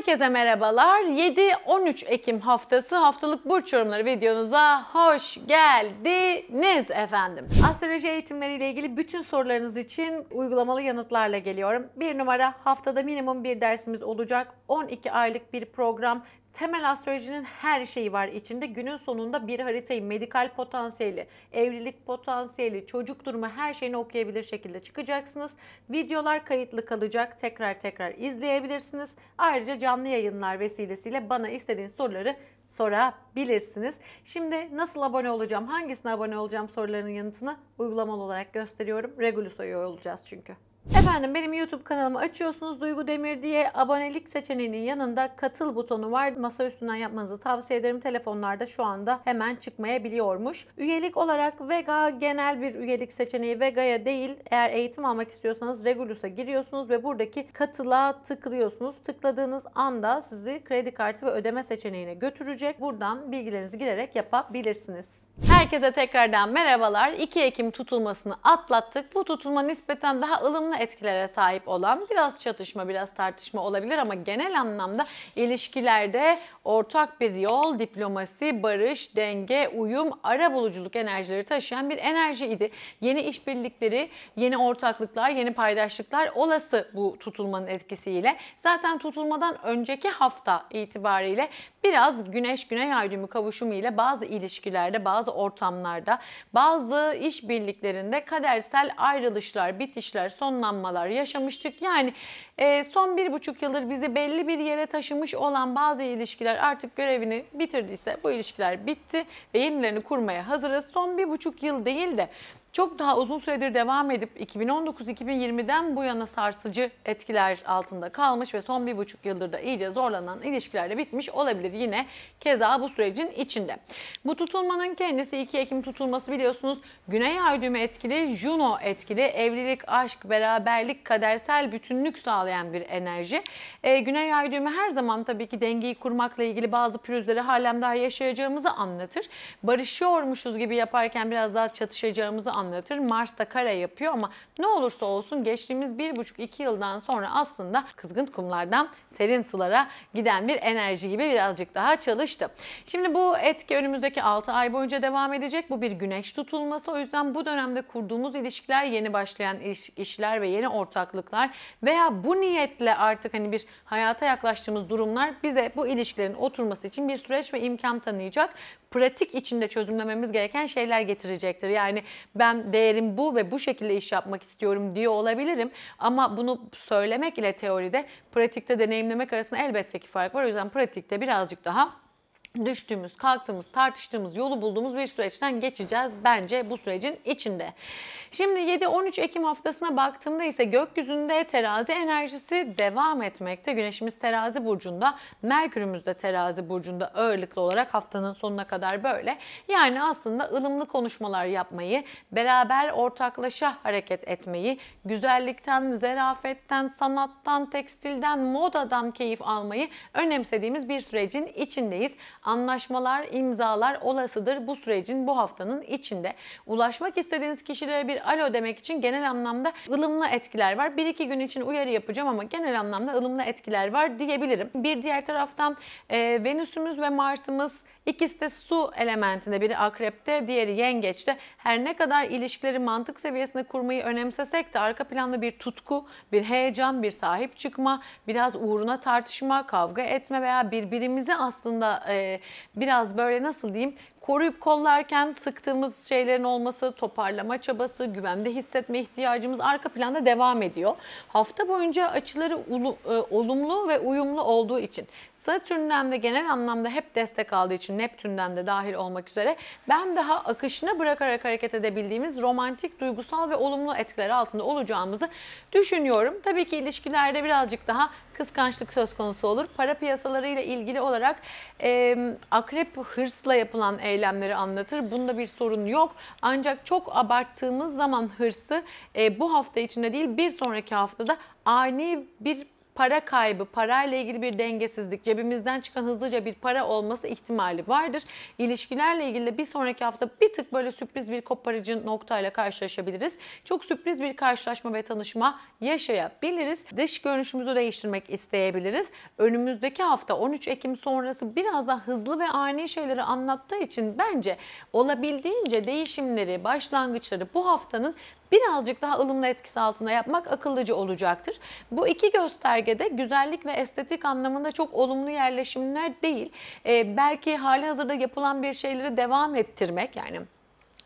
Herkese merhabalar. 7-13 Ekim haftası haftalık burç yorumları videonuza hoş geldiniz efendim. Astroloji ile ilgili bütün sorularınız için uygulamalı yanıtlarla geliyorum. Bir numara haftada minimum bir dersimiz olacak. 12 aylık bir program temel astrolojinin her şeyi var içinde. Günün sonunda bir haritayı medikal potansiyeli, evlilik potansiyeli, çocuk durumu her şeyini okuyabilir şekilde çıkacaksınız. Videolar kayıtlı kalacak. Tekrar tekrar izleyebilirsiniz. Ayrıca canlı yayınlar vesilesiyle bana istediğiniz soruları sorabilirsiniz. Şimdi nasıl abone olacağım, hangisine abone olacağım sorularının yanıtını uygulamalı olarak gösteriyorum. Regulus'a üye olacağız çünkü. Efendim benim YouTube kanalımı açıyorsunuz Duygu Demir diye abonelik seçeneğinin yanında katıl butonu var. Masa üstünden yapmanızı tavsiye ederim. Telefonlarda şu anda hemen çıkmayabiliyormuş. Üyelik olarak Vega genel bir üyelik seçeneği Vega'ya değil eğer eğitim almak istiyorsanız Regulus'a giriyorsunuz ve buradaki katıla tıklıyorsunuz. Tıkladığınız anda sizi kredi kartı ve ödeme seçeneğine götürecek. Buradan bilgilerinizi girerek yapabilirsiniz. Herkese tekrardan merhabalar. 2 Ekim tutulmasını atlattık. Bu tutulma nispeten daha ılımlı etkilere sahip olan biraz çatışma, biraz tartışma olabilir ama genel anlamda ilişkilerde ortak bir yol, diplomasi, barış, denge, uyum, ara buluculuk enerjileri taşıyan bir enerji idi. Yeni işbirlikleri, yeni ortaklıklar, yeni paydaşlıklar olası bu tutulmanın etkisiyle. Zaten tutulmadan önceki hafta itibariyle biraz güneş güney ay düğümü kavuşumu ile bazı ilişkilerde, bazı ortamlarda, bazı iş birliklerinde kadersel ayrılışlar, bitişler, sonlanmalar yaşamıştık. Yani e, son bir buçuk yıldır bizi belli bir yere taşımış olan bazı ilişkiler artık görevini bitirdiyse bu ilişkiler bitti ve yenilerini kurmaya hazırız. Son bir buçuk yıl değil de çok daha uzun süredir devam edip 2019-2020'den bu yana sarsıcı etkiler altında kalmış ve son bir buçuk yıldır da iyice zorlanan ilişkilerde bitmiş olabilir yine keza bu sürecin içinde. Bu tutulmanın kendisi 2 Ekim tutulması biliyorsunuz Güney Ay düğümü etkili, Juno etkili, evlilik, aşk, beraberlik, kadersel bütünlük sağlayan bir enerji. Ee, Güney Ay düğümü her zaman tabii ki dengeyi kurmakla ilgili bazı pürüzleri halen daha yaşayacağımızı anlatır. Barışıyormuşuz gibi yaparken biraz daha çatışacağımızı anlatır. Mars'ta kare yapıyor ama ne olursa olsun geçtiğimiz 1,5-2 yıldan sonra aslında kızgın kumlardan serin sulara giden bir enerji gibi birazcık daha çalıştı. Şimdi bu etki önümüzdeki 6 ay boyunca devam edecek. Bu bir güneş tutulması. O yüzden bu dönemde kurduğumuz ilişkiler, yeni başlayan iş, işler ve yeni ortaklıklar veya bu niyetle artık hani bir hayata yaklaştığımız durumlar bize bu ilişkilerin oturması için bir süreç ve imkan tanıyacak. Pratik içinde çözümlememiz gereken şeyler getirecektir. Yani ben ben değerim bu ve bu şekilde iş yapmak istiyorum diyor olabilirim. Ama bunu söylemek ile teoride pratikte deneyimlemek arasında elbette ki fark var. O yüzden pratikte birazcık daha düştüğümüz, kalktığımız, tartıştığımız, yolu bulduğumuz bir süreçten geçeceğiz bence bu sürecin içinde. Şimdi 7-13 Ekim haftasına baktığımda ise gökyüzünde terazi enerjisi devam etmekte. Güneşimiz terazi burcunda, Merkürümüz de terazi burcunda ağırlıklı olarak haftanın sonuna kadar böyle. Yani aslında ılımlı konuşmalar yapmayı, beraber ortaklaşa hareket etmeyi, güzellikten, zerafetten, sanattan, tekstilden, modadan keyif almayı önemsediğimiz bir sürecin içindeyiz anlaşmalar, imzalar olasıdır bu sürecin bu haftanın içinde. Ulaşmak istediğiniz kişilere bir alo demek için genel anlamda ılımlı etkiler var. Bir iki gün için uyarı yapacağım ama genel anlamda ılımlı etkiler var diyebilirim. Bir diğer taraftan e, Venüs'ümüz ve Mars'ımız İkisi de su elementinde biri akrepte diğeri yengeçte. Her ne kadar ilişkileri mantık seviyesinde kurmayı önemsesek de arka planda bir tutku, bir heyecan, bir sahip çıkma, biraz uğruna tartışma, kavga etme veya birbirimizi aslında e, biraz böyle nasıl diyeyim koruyup kollarken sıktığımız şeylerin olması, toparlama çabası, güvende hissetme ihtiyacımız arka planda devam ediyor. Hafta boyunca açıları e, olumlu ve uyumlu olduğu için Satürn'den de genel anlamda hep destek aldığı için Neptün'den de dahil olmak üzere ben daha akışına bırakarak hareket edebildiğimiz romantik, duygusal ve olumlu etkileri altında olacağımızı düşünüyorum. Tabii ki ilişkilerde birazcık daha kıskançlık söz konusu olur. Para piyasalarıyla ilgili olarak e, akrep hırsla yapılan eylemleri anlatır. Bunda bir sorun yok. Ancak çok abarttığımız zaman hırsı e, bu hafta içinde değil bir sonraki haftada ani bir para kaybı, parayla ilgili bir dengesizlik, cebimizden çıkan hızlıca bir para olması ihtimali vardır. İlişkilerle ilgili de bir sonraki hafta bir tık böyle sürpriz bir koparıcı noktayla karşılaşabiliriz. Çok sürpriz bir karşılaşma ve tanışma yaşayabiliriz. Dış görünüşümüzü değiştirmek isteyebiliriz. Önümüzdeki hafta 13 Ekim sonrası biraz daha hızlı ve ani şeyleri anlattığı için bence olabildiğince değişimleri, başlangıçları bu haftanın birazcık daha ılımlı etkisi altında yapmak akıllıcı olacaktır. Bu iki göstergede güzellik ve estetik anlamında çok olumlu yerleşimler değil. E, belki hali hazırda yapılan bir şeyleri devam ettirmek yani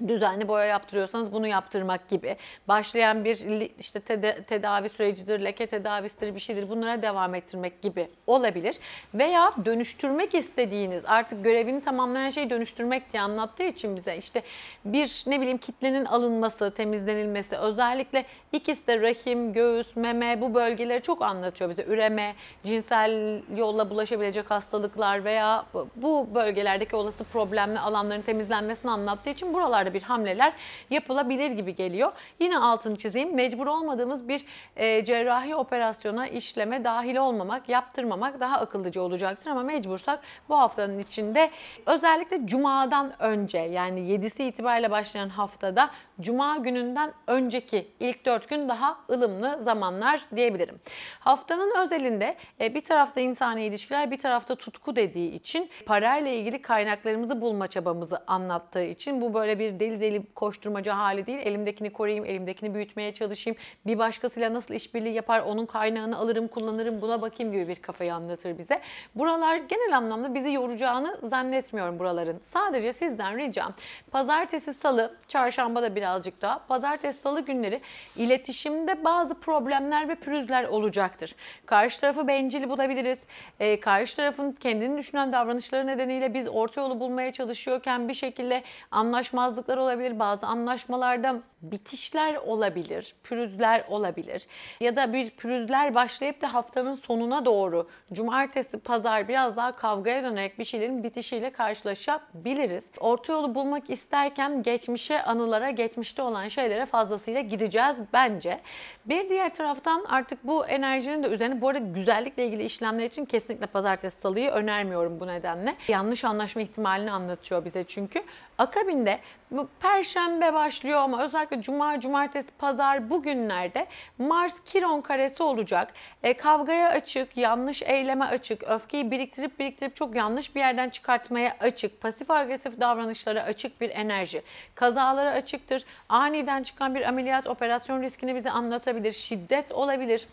düzenli boya yaptırıyorsanız bunu yaptırmak gibi. Başlayan bir işte tedavi sürecidir, leke tedavisidir, bir şeydir bunlara devam ettirmek gibi olabilir. Veya dönüştürmek istediğiniz artık görevini tamamlayan şeyi dönüştürmek diye anlattığı için bize işte bir ne bileyim kitlenin alınması, temizlenilmesi özellikle ikisi de rahim, göğüs, meme bu bölgeleri çok anlatıyor bize. Üreme, cinsel yolla bulaşabilecek hastalıklar veya bu bölgelerdeki olası problemli alanların temizlenmesini anlattığı için buralar miktarda bir hamleler yapılabilir gibi geliyor. Yine altını çizeyim. Mecbur olmadığımız bir e, cerrahi operasyona işleme dahil olmamak, yaptırmamak daha akıllıca olacaktır ama mecbursak bu haftanın içinde özellikle cumadan önce yani 7'si itibariyle başlayan haftada cuma gününden önceki ilk 4 gün daha ılımlı zamanlar diyebilirim. Haftanın özelinde e, bir tarafta insani ilişkiler bir tarafta tutku dediği için parayla ilgili kaynaklarımızı bulma çabamızı anlattığı için bu böyle bir deli deli koşturmaca hali değil. Elimdekini koruyayım, elimdekini büyütmeye çalışayım. Bir başkasıyla nasıl işbirliği yapar, onun kaynağını alırım, kullanırım, buna bakayım gibi bir kafayı anlatır bize. Buralar genel anlamda bizi yoracağını zannetmiyorum buraların. Sadece sizden ricam pazartesi, salı, çarşamba da birazcık daha. Pazartesi, salı günleri iletişimde bazı problemler ve pürüzler olacaktır. Karşı tarafı bencil bulabiliriz. E, karşı tarafın kendini düşünen davranışları nedeniyle biz orta yolu bulmaya çalışıyorken bir şekilde anlaşmazlık anlaşmazlıklar olabilir, bazı anlaşmalarda bitişler olabilir, pürüzler olabilir. Ya da bir pürüzler başlayıp da haftanın sonuna doğru cumartesi, pazar biraz daha kavgaya dönerek bir şeylerin bitişiyle karşılaşabiliriz. Orta yolu bulmak isterken geçmişe, anılara, geçmişte olan şeylere fazlasıyla gideceğiz bence. Bir diğer taraftan artık bu enerjinin de üzerine bu arada güzellikle ilgili işlemler için kesinlikle pazartesi, salıyı önermiyorum bu nedenle. Yanlış anlaşma ihtimalini anlatıyor bize çünkü. Akabinde bu perşembe başlıyor ama özellikle cuma, cumartesi, pazar bugünlerde Mars Kiron karesi olacak. E, kavgaya açık, yanlış eyleme açık, öfkeyi biriktirip biriktirip çok yanlış bir yerden çıkartmaya açık, pasif agresif davranışlara açık bir enerji. Kazalara açıktır. Aniden çıkan bir ameliyat, operasyon riskini bize anlatabilir. Şiddet olabilir.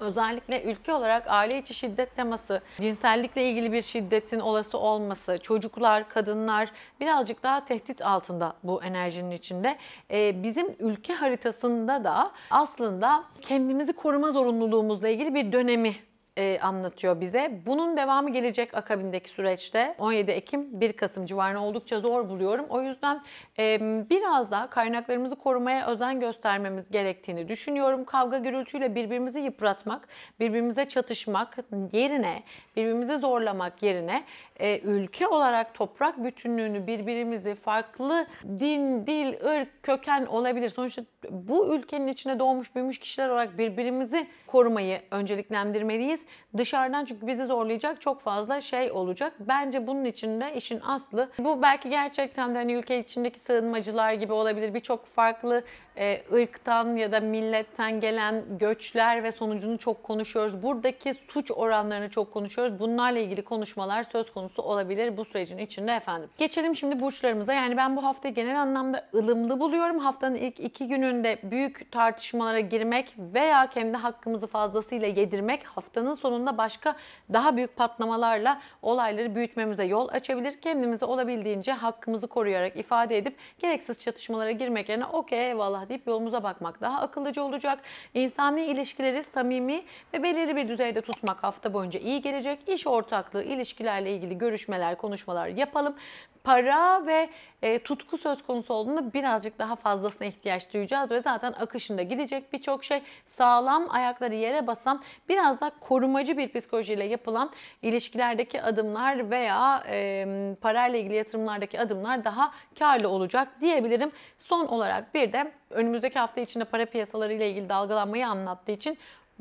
Özellikle ülke olarak aile içi şiddet teması, cinsellikle ilgili bir şiddetin olası olması, çocuklar, kadınlar birazcık daha tehdit altında bu enerjinin içinde. Ee, bizim ülke haritasında da aslında kendimizi koruma zorunluluğumuzla ilgili bir dönemi e, anlatıyor bize. Bunun devamı gelecek akabindeki süreçte 17 Ekim 1 Kasım civarına oldukça zor buluyorum. O yüzden e, biraz daha kaynaklarımızı korumaya özen göstermemiz gerektiğini düşünüyorum. Kavga gürültüyle birbirimizi yıpratmak, birbirimize çatışmak yerine, birbirimizi zorlamak yerine e, ülke olarak toprak bütünlüğünü birbirimizi farklı din, dil, ırk, köken olabilir. Sonuçta bu ülkenin içine doğmuş büyümüş kişiler olarak birbirimizi korumayı önceliklendirmeliyiz dışarıdan çünkü bizi zorlayacak çok fazla şey olacak. Bence bunun içinde işin aslı. Bu belki gerçekten de hani ülke içindeki sığınmacılar gibi olabilir. Birçok farklı e, ırktan ya da milletten gelen göçler ve sonucunu çok konuşuyoruz. Buradaki suç oranlarını çok konuşuyoruz. Bunlarla ilgili konuşmalar söz konusu olabilir bu sürecin içinde efendim. Geçelim şimdi burçlarımıza. Yani ben bu hafta genel anlamda ılımlı buluyorum. Haftanın ilk iki gününde büyük tartışmalara girmek veya kendi hakkımızı fazlasıyla yedirmek haftanın sonunda başka daha büyük patlamalarla olayları büyütmemize yol açabilir. Kendimizi olabildiğince hakkımızı koruyarak ifade edip gereksiz çatışmalara girmek yerine okey eyvallah Allah deyip yolumuza bakmak daha akıllıca olacak. İnsani ilişkileri samimi ve belirli bir düzeyde tutmak hafta boyunca iyi gelecek. İş ortaklığı, ilişkilerle ilgili görüşmeler, konuşmalar yapalım. Para ve e, tutku söz konusu olduğunda birazcık daha fazlasına ihtiyaç duyacağız ve zaten akışında gidecek birçok şey sağlam ayakları yere basan biraz daha korumacı bir psikolojiyle yapılan ilişkilerdeki adımlar veya e, parayla ilgili yatırımlardaki adımlar daha karlı olacak diyebilirim. Son olarak bir de önümüzdeki hafta içinde para piyasaları ile ilgili dalgalanmayı anlattığı için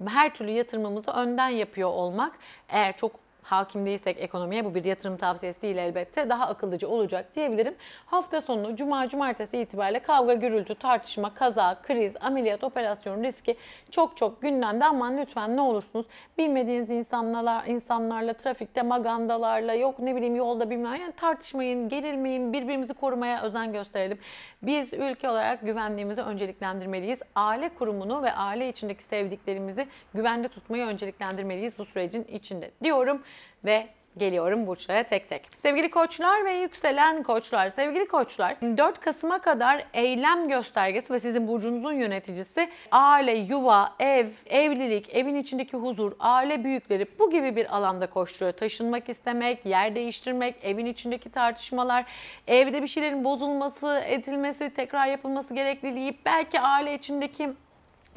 her türlü yatırımımızı önden yapıyor olmak eğer çok hakim değilsek ekonomiye bu bir yatırım tavsiyesi değil elbette daha akıllıca olacak diyebilirim. Hafta sonu cuma cumartesi itibariyle kavga, gürültü, tartışma, kaza, kriz, ameliyat, operasyon riski çok çok gündemde ama lütfen ne olursunuz bilmediğiniz insanlarla, insanlarla trafikte magandalarla yok ne bileyim yolda bilmem yani tartışmayın, gerilmeyin, birbirimizi korumaya özen gösterelim. Biz ülke olarak güvenliğimizi önceliklendirmeliyiz. Aile kurumunu ve aile içindeki sevdiklerimizi güvende tutmayı önceliklendirmeliyiz bu sürecin içinde diyorum ve Geliyorum burçlara tek tek. Sevgili koçlar ve yükselen koçlar, sevgili koçlar 4 Kasım'a kadar eylem göstergesi ve sizin burcunuzun yöneticisi aile, yuva, ev, evlilik, evin içindeki huzur, aile büyükleri bu gibi bir alanda koşturuyor. Taşınmak istemek, yer değiştirmek, evin içindeki tartışmalar, evde bir şeylerin bozulması, edilmesi, tekrar yapılması gerekliliği, belki aile içindeki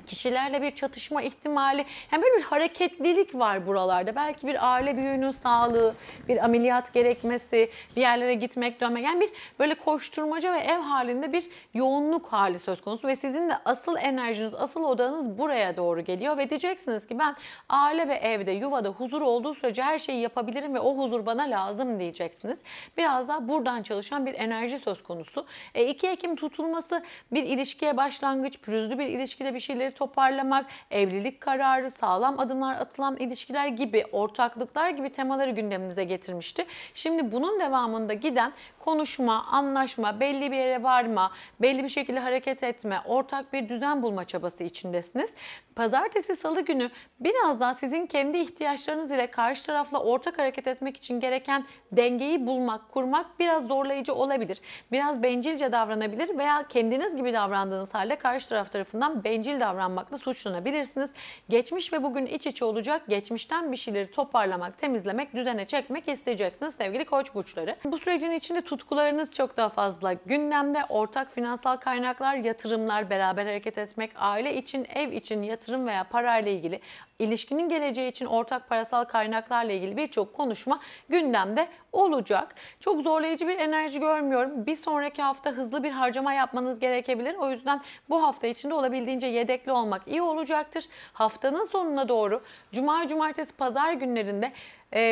kişilerle bir çatışma ihtimali hem böyle bir hareketlilik var buralarda. Belki bir aile büyüğünün sağlığı, bir ameliyat gerekmesi, bir yerlere gitmek, dönmek. Yani bir böyle koşturmaca ve ev halinde bir yoğunluk hali söz konusu ve sizin de asıl enerjiniz, asıl odanız buraya doğru geliyor ve diyeceksiniz ki ben aile ve evde, yuvada huzur olduğu sürece her şeyi yapabilirim ve o huzur bana lazım diyeceksiniz. Biraz daha buradan çalışan bir enerji söz konusu. E, 2 Ekim tutulması bir ilişkiye başlangıç, pürüzlü bir ilişkide bir şeyler ilişkileri toparlamak, evlilik kararı, sağlam adımlar atılan ilişkiler gibi, ortaklıklar gibi temaları gündemimize getirmişti. Şimdi bunun devamında giden konuşma, anlaşma, belli bir yere varma, belli bir şekilde hareket etme, ortak bir düzen bulma çabası içindesiniz. Pazartesi, salı günü biraz daha sizin kendi ihtiyaçlarınız ile karşı tarafla ortak hareket etmek için gereken dengeyi bulmak, kurmak biraz zorlayıcı olabilir. Biraz bencilce davranabilir veya kendiniz gibi davrandığınız halde karşı taraf tarafından bencil davranmakla suçlanabilirsiniz. Geçmiş ve bugün iç içe olacak. Geçmişten bir şeyleri toparlamak, temizlemek, düzene çekmek isteyeceksiniz sevgili koç burçları. Bu sürecin içinde tut tutkularınız çok daha fazla. Gündemde ortak finansal kaynaklar, yatırımlar, beraber hareket etmek, aile için, ev için yatırım veya parayla ilgili, ilişkinin geleceği için ortak parasal kaynaklarla ilgili birçok konuşma gündemde olacak. Çok zorlayıcı bir enerji görmüyorum. Bir sonraki hafta hızlı bir harcama yapmanız gerekebilir. O yüzden bu hafta içinde olabildiğince yedekli olmak iyi olacaktır. Haftanın sonuna doğru cuma, cumartesi, pazar günlerinde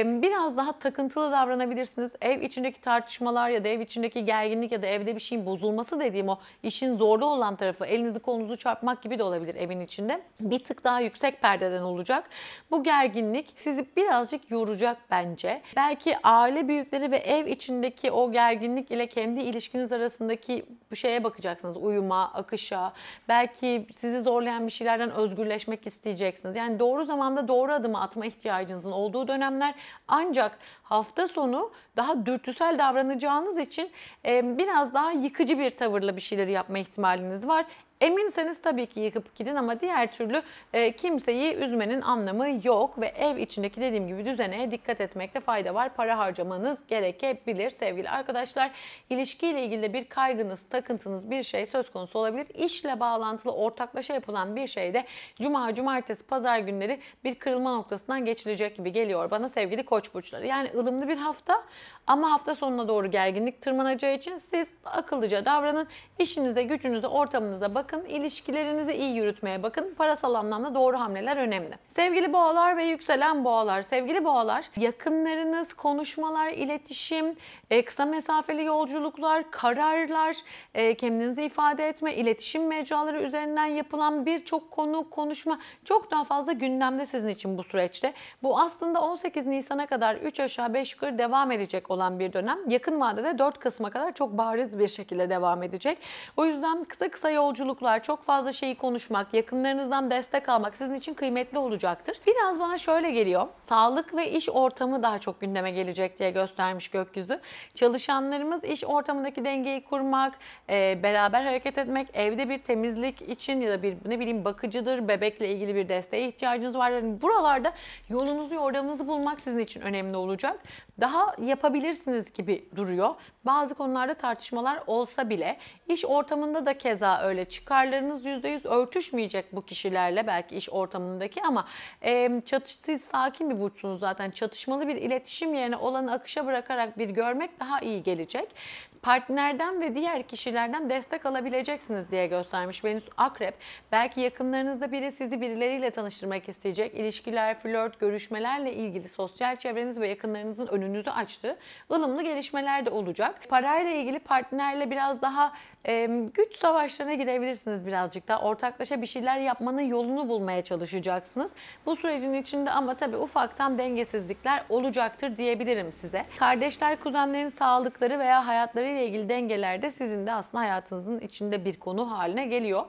biraz daha takıntılı davranabilirsiniz. Ev içindeki tartışmalar ya da ev içindeki gerginlik ya da evde bir şeyin bozulması dediğim o işin zorlu olan tarafı elinizi kolunuzu çarpmak gibi de olabilir evin içinde. Bir tık daha yüksek perdeden olacak. Bu gerginlik sizi birazcık yoracak bence. Belki aile büyükleri ve ev içindeki o gerginlik ile kendi ilişkiniz arasındaki bu şeye bakacaksınız. Uyuma, akışa, belki sizi zorlayan bir şeylerden özgürleşmek isteyeceksiniz. Yani doğru zamanda doğru adımı atma ihtiyacınızın olduğu dönemler problemler ancak hafta sonu daha dürtüsel davranacağınız için biraz daha yıkıcı bir tavırla bir şeyleri yapma ihtimaliniz var. Eminseniz tabii ki yıkıp gidin ama diğer türlü e, kimseyi üzmenin anlamı yok ve ev içindeki dediğim gibi düzene dikkat etmekte fayda var. Para harcamanız gerekebilir sevgili arkadaşlar. İlişkiyle ilgili de bir kaygınız, takıntınız bir şey söz konusu olabilir. İşle bağlantılı ortaklaşa yapılan bir şeyde cuma, cumartesi, pazar günleri bir kırılma noktasından geçilecek gibi geliyor bana sevgili koç burçları. Yani ılımlı bir hafta ama hafta sonuna doğru gerginlik tırmanacağı için siz akıllıca davranın. İşinize, gücünüze, ortamınıza bakın bakın, ilişkilerinizi iyi yürütmeye bakın. Parasal anlamda doğru hamleler önemli. Sevgili boğalar ve yükselen boğalar. Sevgili boğalar, yakınlarınız, konuşmalar, iletişim, e, kısa mesafeli yolculuklar, kararlar, e, kendinizi ifade etme, iletişim mecraları üzerinden yapılan birçok konu, konuşma çok daha fazla gündemde sizin için bu süreçte. Bu aslında 18 Nisan'a kadar 3 aşağı 5 yukarı devam edecek olan bir dönem. Yakın vadede 4 Kasım'a kadar çok bariz bir şekilde devam edecek. O yüzden kısa kısa yolculuk topluluklar, çok fazla şeyi konuşmak, yakınlarınızdan destek almak sizin için kıymetli olacaktır. Biraz bana şöyle geliyor. Sağlık ve iş ortamı daha çok gündeme gelecek diye göstermiş gökyüzü. Çalışanlarımız iş ortamındaki dengeyi kurmak, e, beraber hareket etmek, evde bir temizlik için ya da bir ne bileyim bakıcıdır, bebekle ilgili bir desteğe ihtiyacınız var. Yani buralarda yolunuzu, yordamınızı bulmak sizin için önemli olacak. Daha yapabilirsiniz gibi duruyor. Bazı konularda tartışmalar olsa bile iş ortamında da keza öyle çıkıyor çıkarlarınız %100 örtüşmeyecek bu kişilerle belki iş ortamındaki ama e, çatış, sakin bir burçsunuz zaten. Çatışmalı bir iletişim yerine olanı akışa bırakarak bir görmek daha iyi gelecek partnerden ve diğer kişilerden destek alabileceksiniz diye göstermiş Venüs Akrep. Belki yakınlarınızda biri sizi birileriyle tanıştırmak isteyecek. İlişkiler, flört, görüşmelerle ilgili sosyal çevreniz ve yakınlarınızın önünüzü açtı. ılımlı gelişmeler de olacak. Parayla ilgili partnerle biraz daha e, güç savaşlarına girebilirsiniz birazcık daha. Ortaklaşa bir şeyler yapmanın yolunu bulmaya çalışacaksınız. Bu sürecin içinde ama tabii ufaktan dengesizlikler olacaktır diyebilirim size. Kardeşler, kuzenlerin sağlıkları veya hayatları ile ilgili dengeler de sizin de aslında hayatınızın içinde bir konu haline geliyor.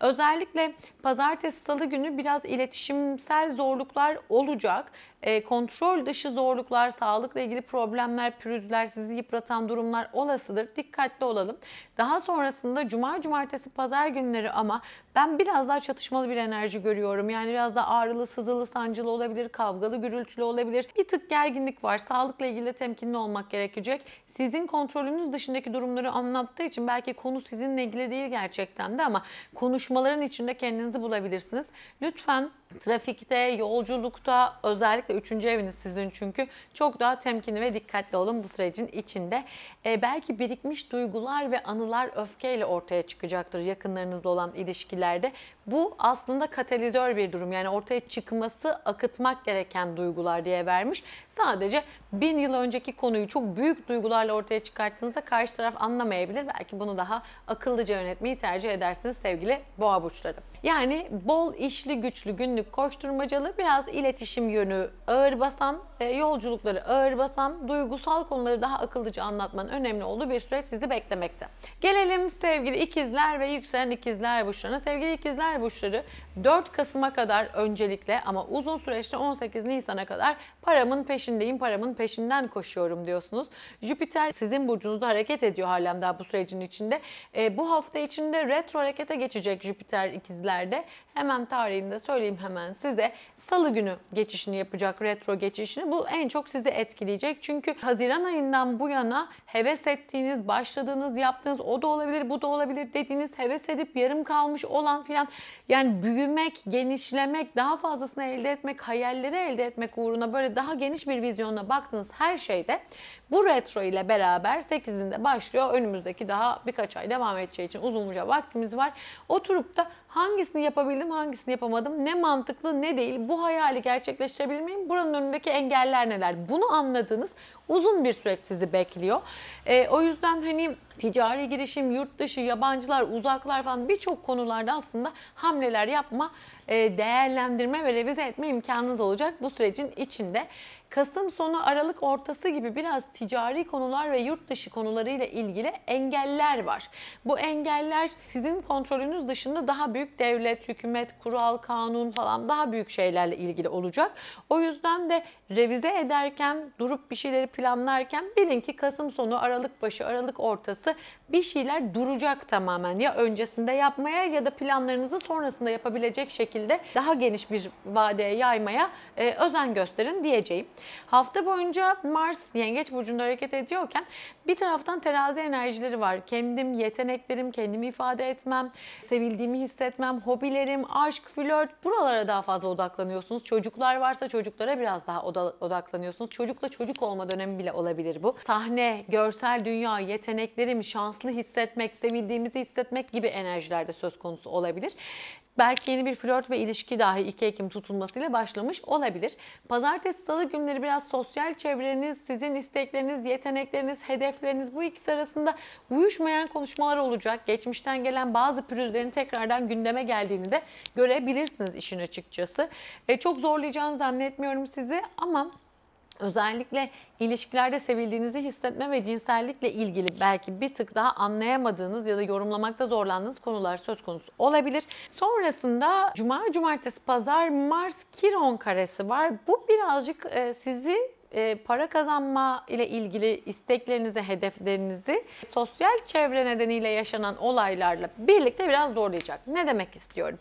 Özellikle pazartesi salı günü biraz iletişimsel zorluklar olacak e, kontrol dışı zorluklar, sağlıkla ilgili problemler, pürüzler, sizi yıpratan durumlar olasıdır. Dikkatli olalım. Daha sonrasında cuma, cumartesi, pazar günleri ama ben biraz daha çatışmalı bir enerji görüyorum. Yani biraz daha ağrılı, sızılı, sancılı olabilir, kavgalı, gürültülü olabilir. Bir tık gerginlik var. Sağlıkla ilgili de temkinli olmak gerekecek. Sizin kontrolünüz dışındaki durumları anlattığı için belki konu sizinle ilgili değil gerçekten de ama konuşmaların içinde kendinizi bulabilirsiniz. Lütfen trafikte, yolculukta özellikle Özellikle 3. eviniz sizin çünkü çok daha temkinli ve dikkatli olun bu sürecin içinde. E, belki birikmiş duygular ve anılar öfkeyle ortaya çıkacaktır yakınlarınızla olan ilişkilerde. Bu aslında katalizör bir durum. Yani ortaya çıkması akıtmak gereken duygular diye vermiş. Sadece bin yıl önceki konuyu çok büyük duygularla ortaya çıkarttığınızda karşı taraf anlamayabilir. Belki bunu daha akıllıca yönetmeyi tercih edersiniz sevgili boğa burçları. Yani bol işli güçlü günlük koşturmacalı biraz iletişim yönü ağır basan, e, yolculukları ağır basan, duygusal konuları daha akıllıca anlatmanın önemli olduğu bir süreç sizi beklemekte. Gelelim sevgili ikizler ve yükselen ikizler burçlarına. Sevgili ikizler burçları 4 Kasım'a kadar öncelikle ama uzun süreçte 18 Nisan'a kadar paramın peşindeyim, paramın peşinden koşuyorum diyorsunuz. Jüpiter sizin burcunuzda hareket ediyor halen daha bu sürecin içinde. E, bu hafta içinde retro harekete geçecek Jüpiter ikizler sizler de Hemen tarihini de söyleyeyim hemen size. Salı günü geçişini yapacak retro geçişini. Bu en çok sizi etkileyecek. Çünkü Haziran ayından bu yana heves ettiğiniz, başladığınız, yaptığınız o da olabilir, bu da olabilir dediğiniz heves edip yarım kalmış olan filan yani büyümek, genişlemek, daha fazlasını elde etmek, hayalleri elde etmek uğruna böyle daha geniş bir vizyonla baktığınız her şeyde bu retro ile beraber 8'inde başlıyor. Önümüzdeki daha birkaç ay devam edeceği için uzunca vaktimiz var. Oturup da hangisini yapabildim yapamadım, hangisini yapamadım, ne mantıklı ne değil, bu hayali gerçekleştirebilir buranın önündeki engeller neler? Bunu anladığınız uzun bir süreç sizi bekliyor. E, o yüzden hani ticari girişim, yurt dışı, yabancılar, uzaklar falan birçok konularda aslında hamleler yapma, e, değerlendirme ve revize etme imkanınız olacak bu sürecin içinde. Kasım sonu Aralık ortası gibi biraz ticari konular ve yurt dışı konularıyla ilgili engeller var. Bu engeller sizin kontrolünüz dışında daha büyük devlet, hükümet, kural, kanun falan daha büyük şeylerle ilgili olacak. O yüzden de revize ederken, durup bir şeyleri planlarken bilin ki Kasım sonu, Aralık başı, Aralık ortası bir şeyler duracak tamamen. Ya öncesinde yapmaya ya da planlarınızı sonrasında yapabilecek şekilde daha geniş bir vadeye yaymaya e, özen gösterin diyeceğim. Hafta boyunca Mars Yengeç Burcu'nda hareket ediyorken bir taraftan terazi enerjileri var. Kendim, yeteneklerim, kendimi ifade etmem, sevildiğimi hissetmem, hobilerim, aşk, flört buralara daha fazla odaklanıyorsunuz. Çocuklar varsa çocuklara biraz daha odaklanıyorsunuz. Çocukla çocuk olma dönemi bile olabilir bu. Sahne, görsel dünya, yeteneklerim, şanslı hissetmek, sevildiğimizi hissetmek gibi enerjilerde söz konusu olabilir. Belki yeni bir flört ve ilişki dahi 2 Ekim tutulmasıyla başlamış olabilir. Pazartesi, salı günleri bölümleri biraz sosyal çevreniz, sizin istekleriniz, yetenekleriniz, hedefleriniz bu ikisi arasında uyuşmayan konuşmalar olacak. Geçmişten gelen bazı pürüzlerin tekrardan gündeme geldiğini de görebilirsiniz işin açıkçası. E, çok zorlayacağını zannetmiyorum sizi ama Özellikle ilişkilerde sevildiğinizi hissetme ve cinsellikle ilgili belki bir tık daha anlayamadığınız ya da yorumlamakta zorlandığınız konular söz konusu olabilir. Sonrasında cuma, cumartesi, pazar Mars Kiron karesi var. Bu birazcık e, sizi e, para kazanma ile ilgili isteklerinizi, hedeflerinizi sosyal çevre nedeniyle yaşanan olaylarla birlikte biraz zorlayacak. Ne demek istiyorum?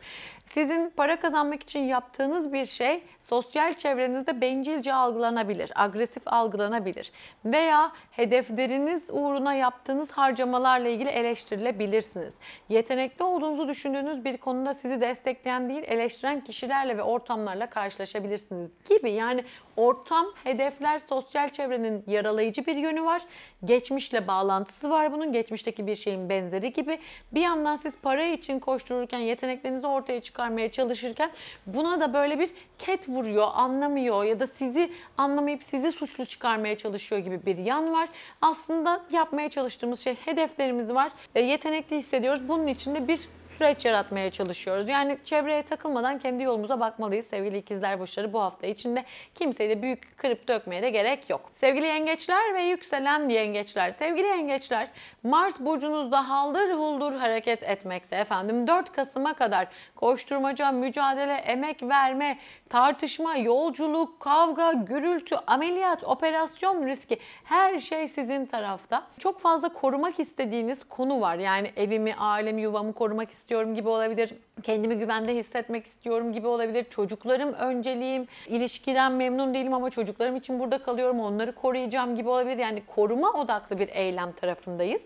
Sizin para kazanmak için yaptığınız bir şey sosyal çevrenizde bencilce algılanabilir, agresif algılanabilir veya hedefleriniz uğruna yaptığınız harcamalarla ilgili eleştirilebilirsiniz. Yetenekli olduğunuzu düşündüğünüz bir konuda sizi destekleyen değil, eleştiren kişilerle ve ortamlarla karşılaşabilirsiniz gibi. Yani ortam, hedefler, sosyal çevrenin yaralayıcı bir yönü var. Geçmişle bağlantısı var bunun. Geçmişteki bir şeyin benzeri gibi. Bir yandan siz para için koştururken yeteneklerinizi ortaya çıkartıyorsunuz çıkarmaya çalışırken buna da böyle bir ket vuruyor, anlamıyor ya da sizi anlamayıp sizi suçlu çıkarmaya çalışıyor gibi bir yan var. Aslında yapmaya çalıştığımız şey hedeflerimiz var. E, yetenekli hissediyoruz. Bunun için de bir süreç yaratmaya çalışıyoruz. Yani çevreye takılmadan kendi yolumuza bakmalıyız sevgili ikizler burçları bu hafta içinde. Kimseyi de büyük kırıp dökmeye de gerek yok. Sevgili yengeçler ve yükselen yengeçler. Sevgili yengeçler Mars burcunuzda haldır huldur hareket etmekte efendim. 4 Kasım'a kadar koşturmaca, mücadele, emek verme, tartışma, yolculuk, kavga, gürültü, ameliyat, operasyon riski her şey sizin tarafta. Çok fazla korumak istediğiniz konu var. Yani evimi, ailemi, yuvamı korumak istiyorsunuz istiyorum gibi olabilir. Kendimi güvende hissetmek istiyorum gibi olabilir. Çocuklarım önceliğim. İlişkiden memnun değilim ama çocuklarım için burada kalıyorum. Onları koruyacağım gibi olabilir. Yani koruma odaklı bir eylem tarafındayız.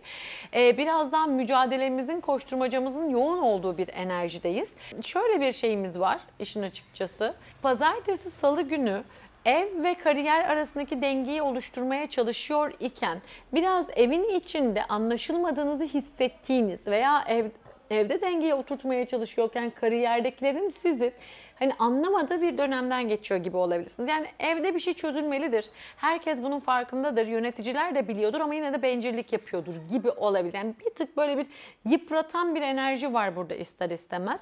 Ee, birazdan mücadelemizin, koşturmacamızın yoğun olduğu bir enerjideyiz. Şöyle bir şeyimiz var işin açıkçası. Pazartesi, salı günü ev ve kariyer arasındaki dengeyi oluşturmaya çalışıyor iken biraz evin içinde anlaşılmadığınızı hissettiğiniz veya ev, evde dengeye oturtmaya çalışıyorken kariyerdekilerin sizin hani anlamadığı bir dönemden geçiyor gibi olabilirsiniz. Yani evde bir şey çözülmelidir. Herkes bunun farkındadır. Yöneticiler de biliyordur ama yine de bencillik yapıyordur gibi olabilir. Yani bir tık böyle bir yıpratan bir enerji var burada ister istemez.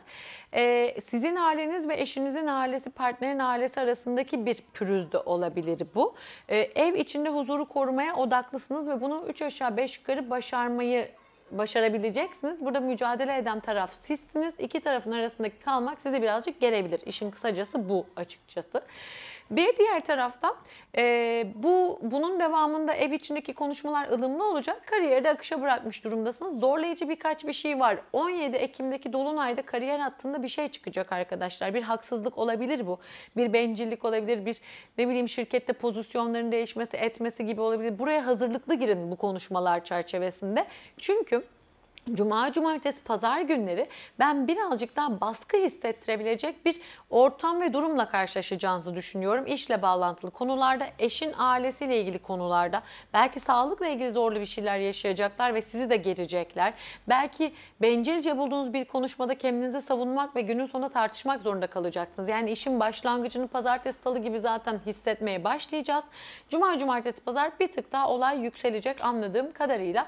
Ee, sizin aileniz ve eşinizin ailesi, partnerin ailesi arasındaki bir pürüz de olabilir bu. Ee, ev içinde huzuru korumaya odaklısınız ve bunu 3 aşağı 5 yukarı başarmayı başarabileceksiniz. Burada mücadele eden taraf sizsiniz. İki tarafın arasındaki kalmak sizi birazcık gerebilir. İşin kısacası bu açıkçası. Bir diğer taraftan e, bu bunun devamında ev içindeki konuşmalar ılımlı olacak. Kariyerde akışa bırakmış durumdasınız. Zorlayıcı birkaç bir şey var. 17 Ekim'deki Dolunay'da kariyer hattında bir şey çıkacak arkadaşlar. Bir haksızlık olabilir bu. Bir bencillik olabilir. Bir ne bileyim şirkette pozisyonların değişmesi etmesi gibi olabilir. Buraya hazırlıklı girin bu konuşmalar çerçevesinde. Çünkü... Cuma, cumartesi, pazar günleri ben birazcık daha baskı hissettirebilecek bir ortam ve durumla karşılaşacağınızı düşünüyorum. İşle bağlantılı konularda, eşin ailesiyle ilgili konularda, belki sağlıkla ilgili zorlu bir şeyler yaşayacaklar ve sizi de gerecekler. Belki bencilce bulduğunuz bir konuşmada kendinizi savunmak ve günün sonunda tartışmak zorunda kalacaksınız. Yani işin başlangıcını pazartesi, salı gibi zaten hissetmeye başlayacağız. Cuma, cumartesi, pazar bir tık daha olay yükselecek anladığım kadarıyla.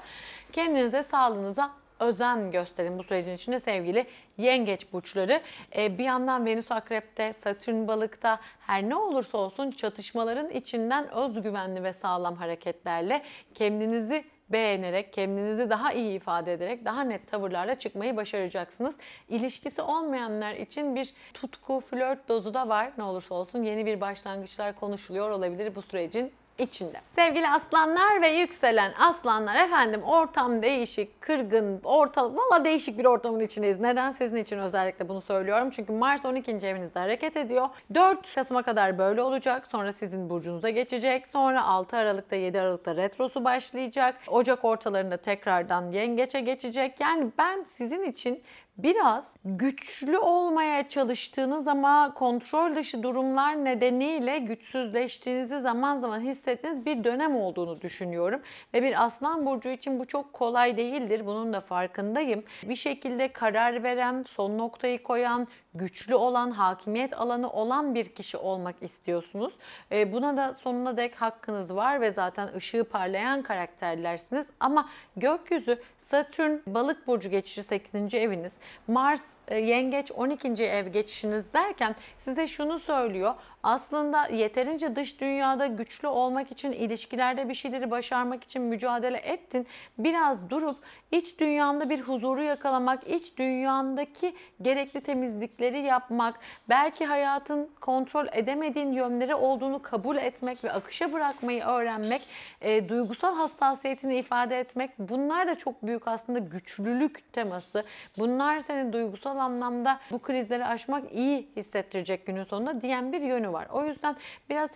Kendinize, sağlığınıza özen gösterin bu sürecin içinde sevgili yengeç burçları. E, bir yandan Venüs akrepte, Satürn balıkta her ne olursa olsun çatışmaların içinden özgüvenli ve sağlam hareketlerle kendinizi beğenerek, kendinizi daha iyi ifade ederek, daha net tavırlarla çıkmayı başaracaksınız. İlişkisi olmayanlar için bir tutku, flört dozu da var. Ne olursa olsun yeni bir başlangıçlar konuşuluyor olabilir bu sürecin içinde. Sevgili aslanlar ve yükselen aslanlar efendim ortam değişik, kırgın, orta, valla değişik bir ortamın içindeyiz. Neden sizin için özellikle bunu söylüyorum? Çünkü Mars 12. evinizde hareket ediyor. 4 Kasım'a kadar böyle olacak. Sonra sizin burcunuza geçecek. Sonra 6 Aralık'ta 7 Aralık'ta retrosu başlayacak. Ocak ortalarında tekrardan yengeçe geçecek. Yani ben sizin için Biraz güçlü olmaya çalıştığınız ama kontrol dışı durumlar nedeniyle güçsüzleştiğinizi zaman zaman hissettiğiniz bir dönem olduğunu düşünüyorum. Ve bir aslan burcu için bu çok kolay değildir. Bunun da farkındayım. Bir şekilde karar veren, son noktayı koyan, güçlü olan, hakimiyet alanı olan bir kişi olmak istiyorsunuz. E, buna da sonuna dek hakkınız var ve zaten ışığı parlayan karakterlersiniz. Ama gökyüzü Satürn balık burcu geçişi 8. eviniz, Mars e, yengeç 12. ev geçişiniz derken size şunu söylüyor aslında yeterince dış dünyada güçlü olmak için, ilişkilerde bir şeyleri başarmak için mücadele ettin. Biraz durup iç dünyanda bir huzuru yakalamak, iç dünyandaki gerekli temizlikleri yapmak, belki hayatın kontrol edemediğin yönleri olduğunu kabul etmek ve akışa bırakmayı öğrenmek, e, duygusal hassasiyetini ifade etmek bunlar da çok büyük aslında güçlülük teması. Bunlar senin duygusal anlamda bu krizleri aşmak iyi hissettirecek günün sonunda diyen bir yönü var. O yüzden biraz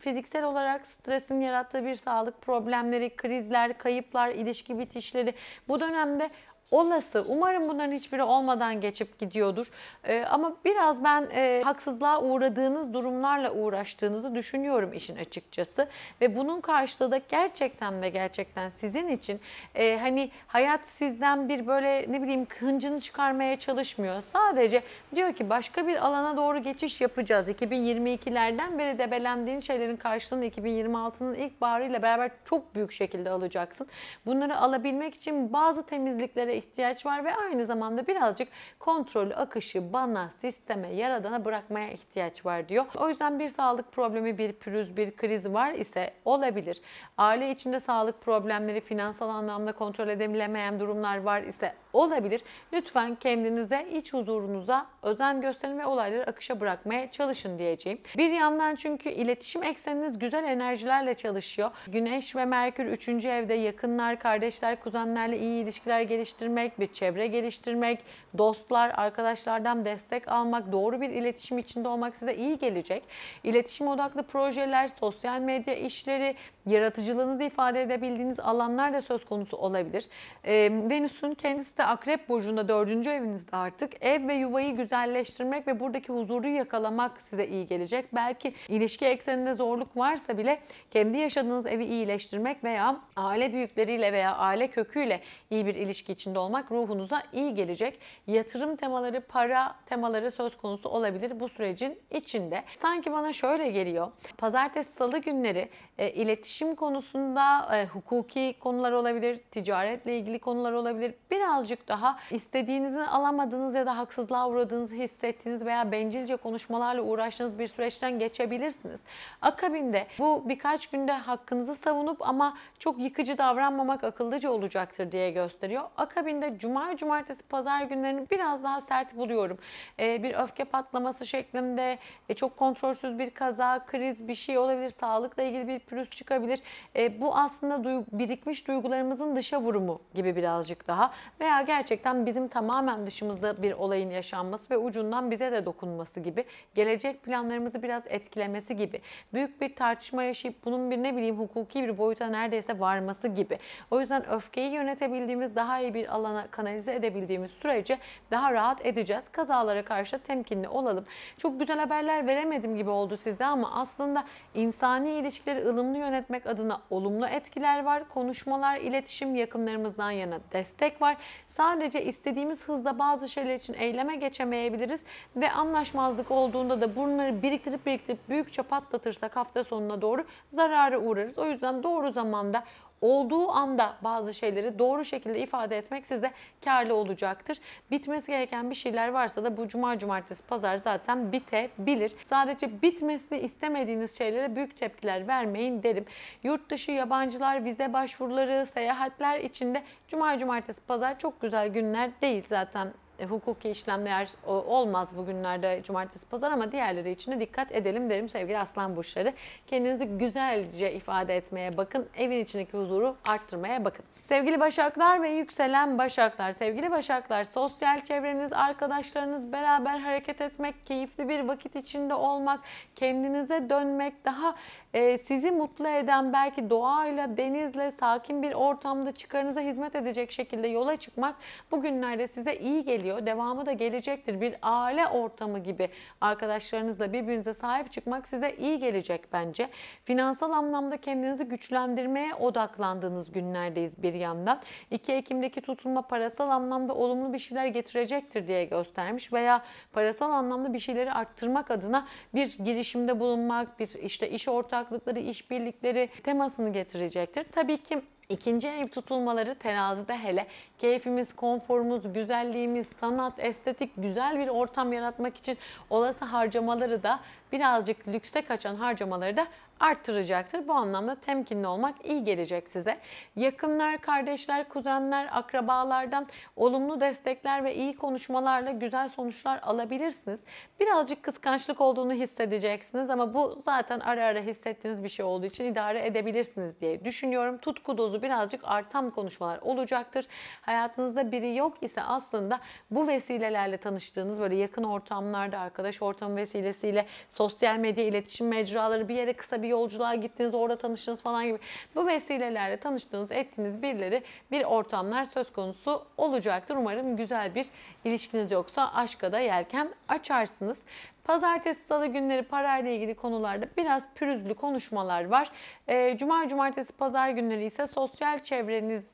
fiziksel olarak stresin yarattığı bir sağlık problemleri, krizler, kayıplar, ilişki bitişleri bu dönemde olası. Umarım bunların hiçbiri olmadan geçip gidiyordur. E, ama biraz ben e, haksızlığa uğradığınız durumlarla uğraştığınızı düşünüyorum işin açıkçası. Ve bunun karşılığı da gerçekten ve gerçekten sizin için e, hani hayat sizden bir böyle ne bileyim kıncını çıkarmaya çalışmıyor. Sadece diyor ki başka bir alana doğru geçiş yapacağız. 2022'lerden beri debelendiğin şeylerin karşılığını 2026'nın ilk baharıyla beraber çok büyük şekilde alacaksın. Bunları alabilmek için bazı temizliklere ihtiyaç var ve aynı zamanda birazcık kontrol akışı bana, sisteme, yaradana bırakmaya ihtiyaç var diyor. O yüzden bir sağlık problemi, bir pürüz, bir kriz var ise olabilir. Aile içinde sağlık problemleri, finansal anlamda kontrol edilemeyen durumlar var ise olabilir. Lütfen kendinize, iç huzurunuza özen gösterin ve olayları akışa bırakmaya çalışın diyeceğim. Bir yandan çünkü iletişim ekseniniz güzel enerjilerle çalışıyor. Güneş ve Merkür 3. evde yakınlar, kardeşler, kuzenlerle iyi ilişkiler geliştir geliştirmek, bir çevre geliştirmek, dostlar, arkadaşlardan destek almak, doğru bir iletişim içinde olmak size iyi gelecek. İletişim odaklı projeler, sosyal medya işleri, yaratıcılığınızı ifade edebildiğiniz alanlar da söz konusu olabilir. Ee, Venüs'ün kendisi de Akrep Burcu'nda dördüncü evinizde artık. Ev ve yuvayı güzelleştirmek ve buradaki huzuru yakalamak size iyi gelecek. Belki ilişki ekseninde zorluk varsa bile kendi yaşadığınız evi iyileştirmek veya aile büyükleriyle veya aile köküyle iyi bir ilişki içinde içinde olmak ruhunuza iyi gelecek. Yatırım temaları, para temaları söz konusu olabilir bu sürecin içinde. Sanki bana şöyle geliyor. Pazartesi, salı günleri e, iletişim konusunda e, hukuki konular olabilir, ticaretle ilgili konular olabilir. Birazcık daha istediğinizi alamadığınız ya da haksızlığa uğradığınızı hissettiğiniz veya bencilce konuşmalarla uğraştığınız bir süreçten geçebilirsiniz. Akabinde bu birkaç günde hakkınızı savunup ama çok yıkıcı davranmamak akıllıca olacaktır diye gösteriyor. Akabinde akabinde cuma, cumartesi, pazar günlerini biraz daha sert buluyorum. E, bir öfke patlaması şeklinde e, çok kontrolsüz bir kaza, kriz bir şey olabilir. Sağlıkla ilgili bir pürüz çıkabilir. E, bu aslında duygu, birikmiş duygularımızın dışa vurumu gibi birazcık daha veya gerçekten bizim tamamen dışımızda bir olayın yaşanması ve ucundan bize de dokunması gibi gelecek planlarımızı biraz etkilemesi gibi büyük bir tartışma yaşayıp bunun bir ne bileyim hukuki bir boyuta neredeyse varması gibi. O yüzden öfkeyi yönetebildiğimiz daha iyi bir alana kanalize edebildiğimiz sürece daha rahat edeceğiz. Kazalara karşı temkinli olalım. Çok güzel haberler veremedim gibi oldu size ama aslında insani ilişkileri ılımlı yönetmek adına olumlu etkiler var. Konuşmalar, iletişim yakınlarımızdan yana destek var. Sadece istediğimiz hızda bazı şeyler için eyleme geçemeyebiliriz ve anlaşmazlık olduğunda da bunları biriktirip biriktirip büyükçe patlatırsak hafta sonuna doğru zarara uğrarız. O yüzden doğru zamanda olduğu anda bazı şeyleri doğru şekilde ifade etmek size karlı olacaktır. Bitmesi gereken bir şeyler varsa da bu cuma, cumartesi, pazar zaten bitebilir. Sadece bitmesini istemediğiniz şeylere büyük tepkiler vermeyin derim. Yurt dışı yabancılar, vize başvuruları, seyahatler içinde cuma, cumartesi, pazar çok güzel günler değil zaten e, hukuki işlemler o, e, olmaz bugünlerde cumartesi pazar ama diğerleri için de dikkat edelim derim sevgili aslan burçları. Kendinizi güzelce ifade etmeye bakın. Evin içindeki huzuru arttırmaya bakın. Sevgili başaklar ve yükselen başaklar. Sevgili başaklar sosyal çevreniz, arkadaşlarınız beraber hareket etmek, keyifli bir vakit içinde olmak, kendinize dönmek, daha e, sizi mutlu eden belki doğayla, denizle, sakin bir ortamda çıkarınıza hizmet edecek şekilde yola çıkmak bugünlerde size iyi gelecek geliyor. Devamı da gelecektir. Bir aile ortamı gibi arkadaşlarınızla birbirinize sahip çıkmak size iyi gelecek bence. Finansal anlamda kendinizi güçlendirmeye odaklandığınız günlerdeyiz bir yandan. 2 Ekim'deki tutulma parasal anlamda olumlu bir şeyler getirecektir diye göstermiş veya parasal anlamda bir şeyleri arttırmak adına bir girişimde bulunmak, bir işte iş ortaklıkları, iş birlikleri temasını getirecektir. Tabii ki İkinci ev tutulmaları terazide hele keyfimiz, konforumuz, güzelliğimiz, sanat, estetik, güzel bir ortam yaratmak için olası harcamaları da birazcık lükste kaçan harcamaları da arttıracaktır. Bu anlamda temkinli olmak iyi gelecek size. Yakınlar, kardeşler, kuzenler, akrabalardan olumlu destekler ve iyi konuşmalarla güzel sonuçlar alabilirsiniz. Birazcık kıskançlık olduğunu hissedeceksiniz ama bu zaten ara ara hissettiğiniz bir şey olduğu için idare edebilirsiniz diye düşünüyorum. Tutku dozu birazcık artan konuşmalar olacaktır. Hayatınızda biri yok ise aslında bu vesilelerle tanıştığınız böyle yakın ortamlarda, arkadaş ortamı vesilesiyle sosyal sosyal medya, iletişim mecraları bir yere kısa bir yolculuğa gittiniz, orada tanıştınız falan gibi. Bu vesilelerle tanıştığınız, ettiğiniz birileri bir ortamlar söz konusu olacaktır. Umarım güzel bir ilişkiniz yoksa aşka da yelken açarsınız. Pazartesi, salı günleri parayla ilgili konularda biraz pürüzlü konuşmalar var. Ee, cuma, cumartesi, pazar günleri ise sosyal çevreniz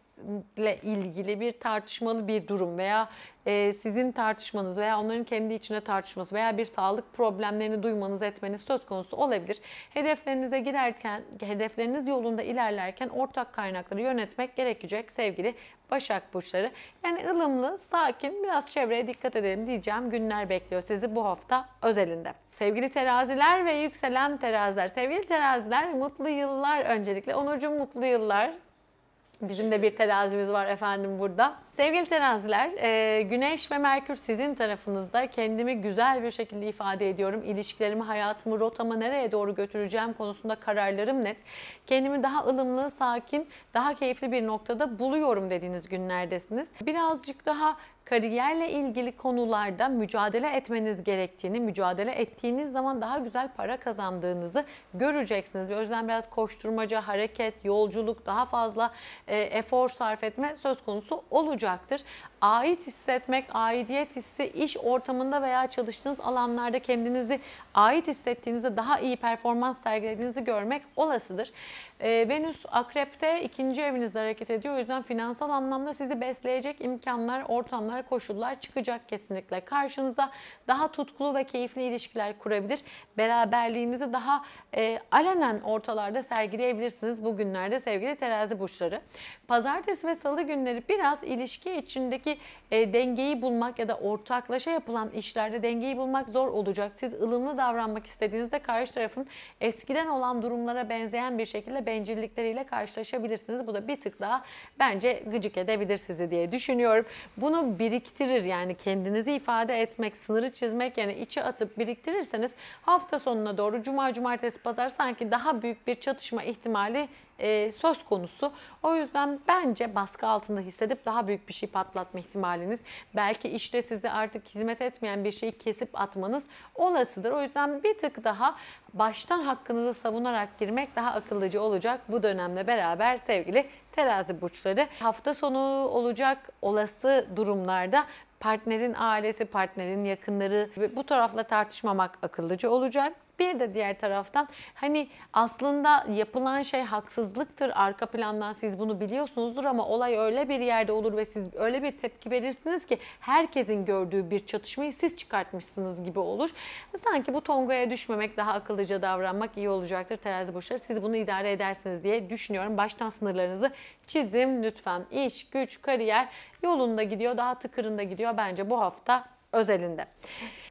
ile ilgili bir tartışmalı bir durum veya e, sizin tartışmanız veya onların kendi içine tartışması veya bir sağlık problemlerini duymanız etmeniz söz konusu olabilir. Hedeflerinize girerken, hedefleriniz yolunda ilerlerken ortak kaynakları yönetmek gerekecek sevgili Başak Burçları. Yani ılımlı, sakin, biraz çevreye dikkat edelim diyeceğim günler bekliyor sizi bu hafta özelinde. Sevgili teraziler ve yükselen teraziler, sevgili teraziler mutlu yıllar öncelikle. Onurcuğum mutlu yıllar. Bizim de bir terazimiz var efendim burada. Sevgili teraziler, e, Güneş ve Merkür sizin tarafınızda. Kendimi güzel bir şekilde ifade ediyorum. İlişkilerimi, hayatımı, rotama nereye doğru götüreceğim konusunda kararlarım net. Kendimi daha ılımlı, sakin, daha keyifli bir noktada buluyorum dediğiniz günlerdesiniz. Birazcık daha kariyerle ilgili konularda mücadele etmeniz gerektiğini, mücadele ettiğiniz zaman daha güzel para kazandığınızı göreceksiniz. O yüzden biraz koşturmaca, hareket, yolculuk, daha fazla e, efor sarf etme söz konusu olacaktır ait hissetmek, aidiyet hissi iş ortamında veya çalıştığınız alanlarda kendinizi ait hissettiğinizde daha iyi performans sergilediğinizi görmek olasıdır. Ee, Venüs Akrep'te ikinci evinizde hareket ediyor. O yüzden finansal anlamda sizi besleyecek imkanlar, ortamlar, koşullar çıkacak kesinlikle. Karşınıza daha tutkulu ve keyifli ilişkiler kurabilir. Beraberliğinizi daha e, alenen ortalarda sergileyebilirsiniz bugünlerde sevgili terazi burçları. Pazartesi ve salı günleri biraz ilişki içindeki ki e, dengeyi bulmak ya da ortaklaşa yapılan işlerde dengeyi bulmak zor olacak. Siz ılımlı davranmak istediğinizde karşı tarafın eskiden olan durumlara benzeyen bir şekilde bencillikleriyle karşılaşabilirsiniz. Bu da bir tık daha bence gıcık edebilir sizi diye düşünüyorum. Bunu biriktirir yani kendinizi ifade etmek, sınırı çizmek yani içe atıp biriktirirseniz hafta sonuna doğru cuma, cumartesi, pazar sanki daha büyük bir çatışma ihtimali e, söz konusu. O yüzden bence baskı altında hissedip daha büyük bir şey patlatma ihtimaliniz, belki işte sizi artık hizmet etmeyen bir şeyi kesip atmanız olasıdır. O yüzden bir tık daha baştan hakkınızı savunarak girmek daha akıllıca olacak bu dönemle beraber sevgili terazi burçları. Hafta sonu olacak olası durumlarda partnerin ailesi, partnerin yakınları bu tarafla tartışmamak akıllıca olacak. Bir de diğer taraftan hani aslında yapılan şey haksızlıktır. Arka plandan siz bunu biliyorsunuzdur ama olay öyle bir yerde olur ve siz öyle bir tepki verirsiniz ki herkesin gördüğü bir çatışmayı siz çıkartmışsınız gibi olur. Sanki bu Tongoya düşmemek daha akıllıca davranmak iyi olacaktır terazi burçları. Siz bunu idare edersiniz diye düşünüyorum. Baştan sınırlarınızı çizin lütfen. İş, güç, kariyer yolunda gidiyor, daha tıkırında gidiyor bence bu hafta özelinde.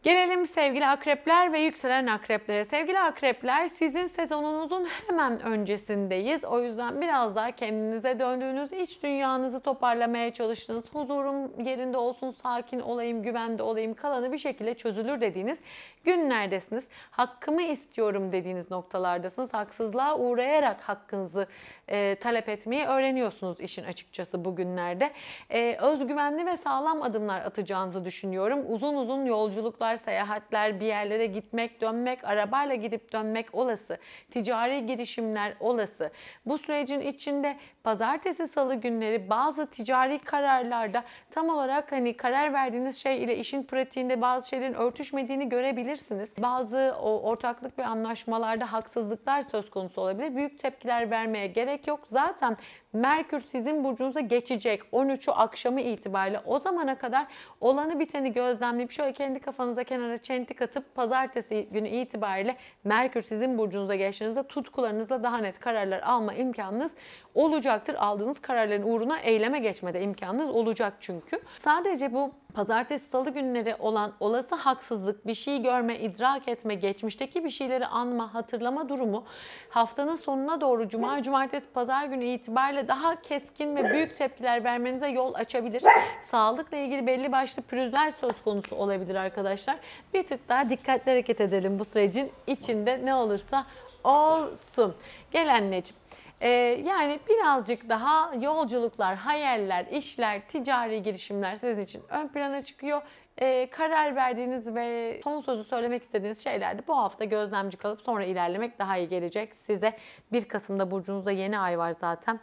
Gelelim sevgili akrepler ve yükselen akreplere. Sevgili akrepler sizin sezonunuzun hemen öncesindeyiz. O yüzden biraz daha kendinize döndüğünüz, iç dünyanızı toparlamaya çalıştığınız, huzurum yerinde olsun, sakin olayım, güvende olayım, kalanı bir şekilde çözülür dediğiniz günlerdesiniz. Hakkımı istiyorum dediğiniz noktalardasınız. Haksızlığa uğrayarak hakkınızı e, talep etmeyi öğreniyorsunuz işin açıkçası bugünlerde. E, özgüvenli ve sağlam adımlar atacağınızı düşünüyorum. Uzun uzun yolculuklar, seyahatler, bir yerlere gitmek, dönmek, arabayla gidip dönmek olası. Ticari girişimler olası. Bu sürecin içinde pazartesi salı günleri bazı ticari kararlarda tam olarak hani karar verdiğiniz şey ile işin pratiğinde bazı şeylerin örtüşmediğini görebilirsiniz. Bazı o ortaklık ve anlaşmalarda haksızlıklar söz konusu olabilir. Büyük tepkiler vermeye gerek yok. Zaten Merkür sizin burcunuza geçecek 13'ü akşamı itibariyle. O zamana kadar olanı biteni gözlemleyip şöyle kendi kafanıza kenara çentik atıp pazartesi günü itibariyle Merkür sizin burcunuza geçtiğinizde tutkularınızla daha net kararlar alma imkanınız olacaktır. Aldığınız kararların uğruna eyleme geçmede imkanınız olacak çünkü. Sadece bu pazartesi salı günleri olan olası haksızlık, bir şey görme, idrak etme, geçmişteki bir şeyleri anma, hatırlama durumu haftanın sonuna doğru cuma, cumartesi, pazar günü itibariyle daha keskin ve büyük tepkiler vermenize yol açabilir. Sağlıkla ilgili belli başlı pürüzler söz konusu olabilir arkadaşlar. Bir tık daha dikkatli hareket edelim bu sürecin içinde ne olursa olsun. Gel anneciğim. Ee, yani birazcık daha yolculuklar, hayaller, işler, ticari girişimler sizin için ön plana çıkıyor. Ee, karar verdiğiniz ve son sözü söylemek istediğiniz şeylerde bu hafta gözlemci kalıp sonra ilerlemek daha iyi gelecek size. 1 Kasım'da burcunuzda yeni ay var zaten.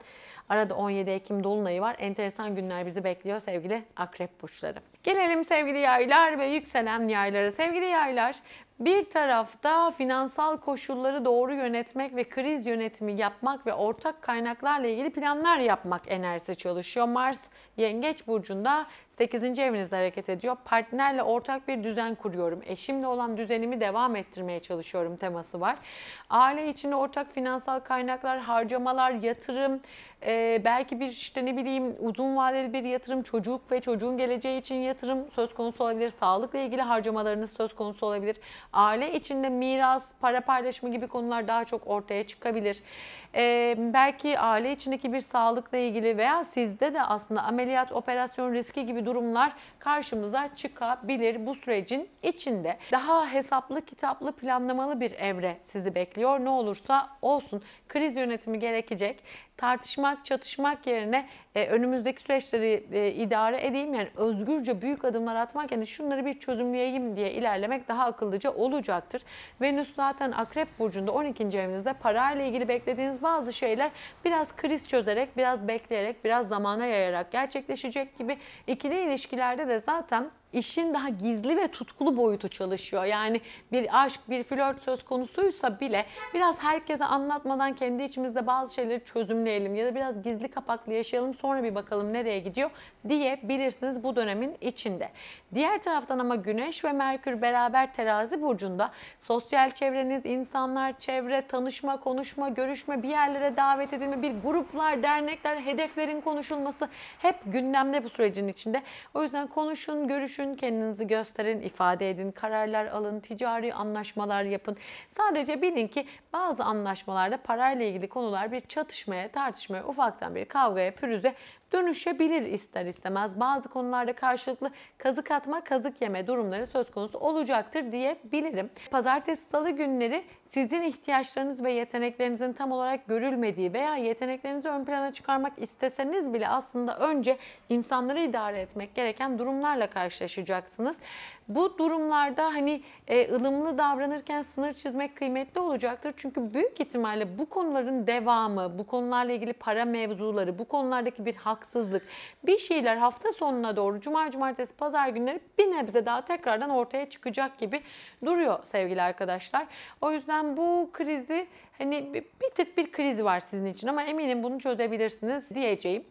Arada 17 Ekim Dolunay'ı var. Enteresan günler bizi bekliyor sevgili akrep burçları. Gelelim sevgili yaylar ve yükselen yaylara. Sevgili yaylar bir tarafta finansal koşulları doğru yönetmek ve kriz yönetimi yapmak ve ortak kaynaklarla ilgili planlar yapmak enerjisi çalışıyor. Mars Yengeç burcunda 8. evinizde hareket ediyor. Partnerle ortak bir düzen kuruyorum. Eşimle olan düzenimi devam ettirmeye çalışıyorum teması var. Aile içinde ortak finansal kaynaklar, harcamalar, yatırım, e, belki bir işte ne bileyim uzun vadeli bir yatırım çocuk ve çocuğun geleceği için yatırım söz konusu olabilir. Sağlıkla ilgili harcamalarınız söz konusu olabilir. Aile içinde miras, para paylaşımı gibi konular daha çok ortaya çıkabilir. E, belki aile içindeki bir sağlıkla ilgili veya sizde de aslında ameliyat, operasyon riski gibi durumlar karşımıza çıkabilir bu sürecin içinde. Daha hesaplı, kitaplı, planlamalı bir evre sizi bekliyor. Ne olursa olsun kriz yönetimi gerekecek. Tartışma tartışmak, çatışmak yerine e, önümüzdeki süreçleri e, idare edeyim yani özgürce büyük adımlar atmak yani şunları bir çözümleyeyim diye ilerlemek daha akıllıca olacaktır. Venüs zaten Akrep Burcu'nda 12. evinizde parayla ilgili beklediğiniz bazı şeyler biraz kriz çözerek, biraz bekleyerek, biraz zamana yayarak gerçekleşecek gibi ikili ilişkilerde de zaten işin daha gizli ve tutkulu boyutu çalışıyor. Yani bir aşk, bir flört söz konusuysa bile biraz herkese anlatmadan kendi içimizde bazı şeyleri çözümleyelim ya da biraz gizli kapaklı yaşayalım sonra bir bakalım nereye gidiyor diyebilirsiniz bu dönemin içinde. Diğer taraftan ama Güneş ve Merkür beraber terazi burcunda sosyal çevreniz, insanlar, çevre, tanışma, konuşma, görüşme, bir yerlere davet edilme, bir gruplar, dernekler, hedeflerin konuşulması hep gündemde bu sürecin içinde. O yüzden konuşun, görüşün, kendinizi gösterin, ifade edin, kararlar alın, ticari anlaşmalar yapın. Sadece bilin ki bazı anlaşmalarda parayla ilgili konular bir çatışmaya, tartışmaya, ufaktan bir kavgaya, pürüze dönüşebilir ister istemez. Bazı konularda karşılıklı kazık atma, kazık yeme durumları söz konusu olacaktır diyebilirim. Pazartesi, salı günleri sizin ihtiyaçlarınız ve yeteneklerinizin tam olarak görülmediği veya yeteneklerinizi ön plana çıkarmak isteseniz bile aslında önce insanları idare etmek gereken durumlarla karşılaşacaksınız. Bu durumlarda hani e, ılımlı davranırken sınır çizmek kıymetli olacaktır. Çünkü büyük ihtimalle bu konuların devamı, bu konularla ilgili para mevzuları, bu konulardaki bir haksızlık, bir şeyler hafta sonuna doğru cuma, cumartesi, pazar günleri bir nebze daha tekrardan ortaya çıkacak gibi duruyor sevgili arkadaşlar. O yüzden ben bu krizi Hani bir tık bir kriz var sizin için ama eminim bunu çözebilirsiniz diyeceğim.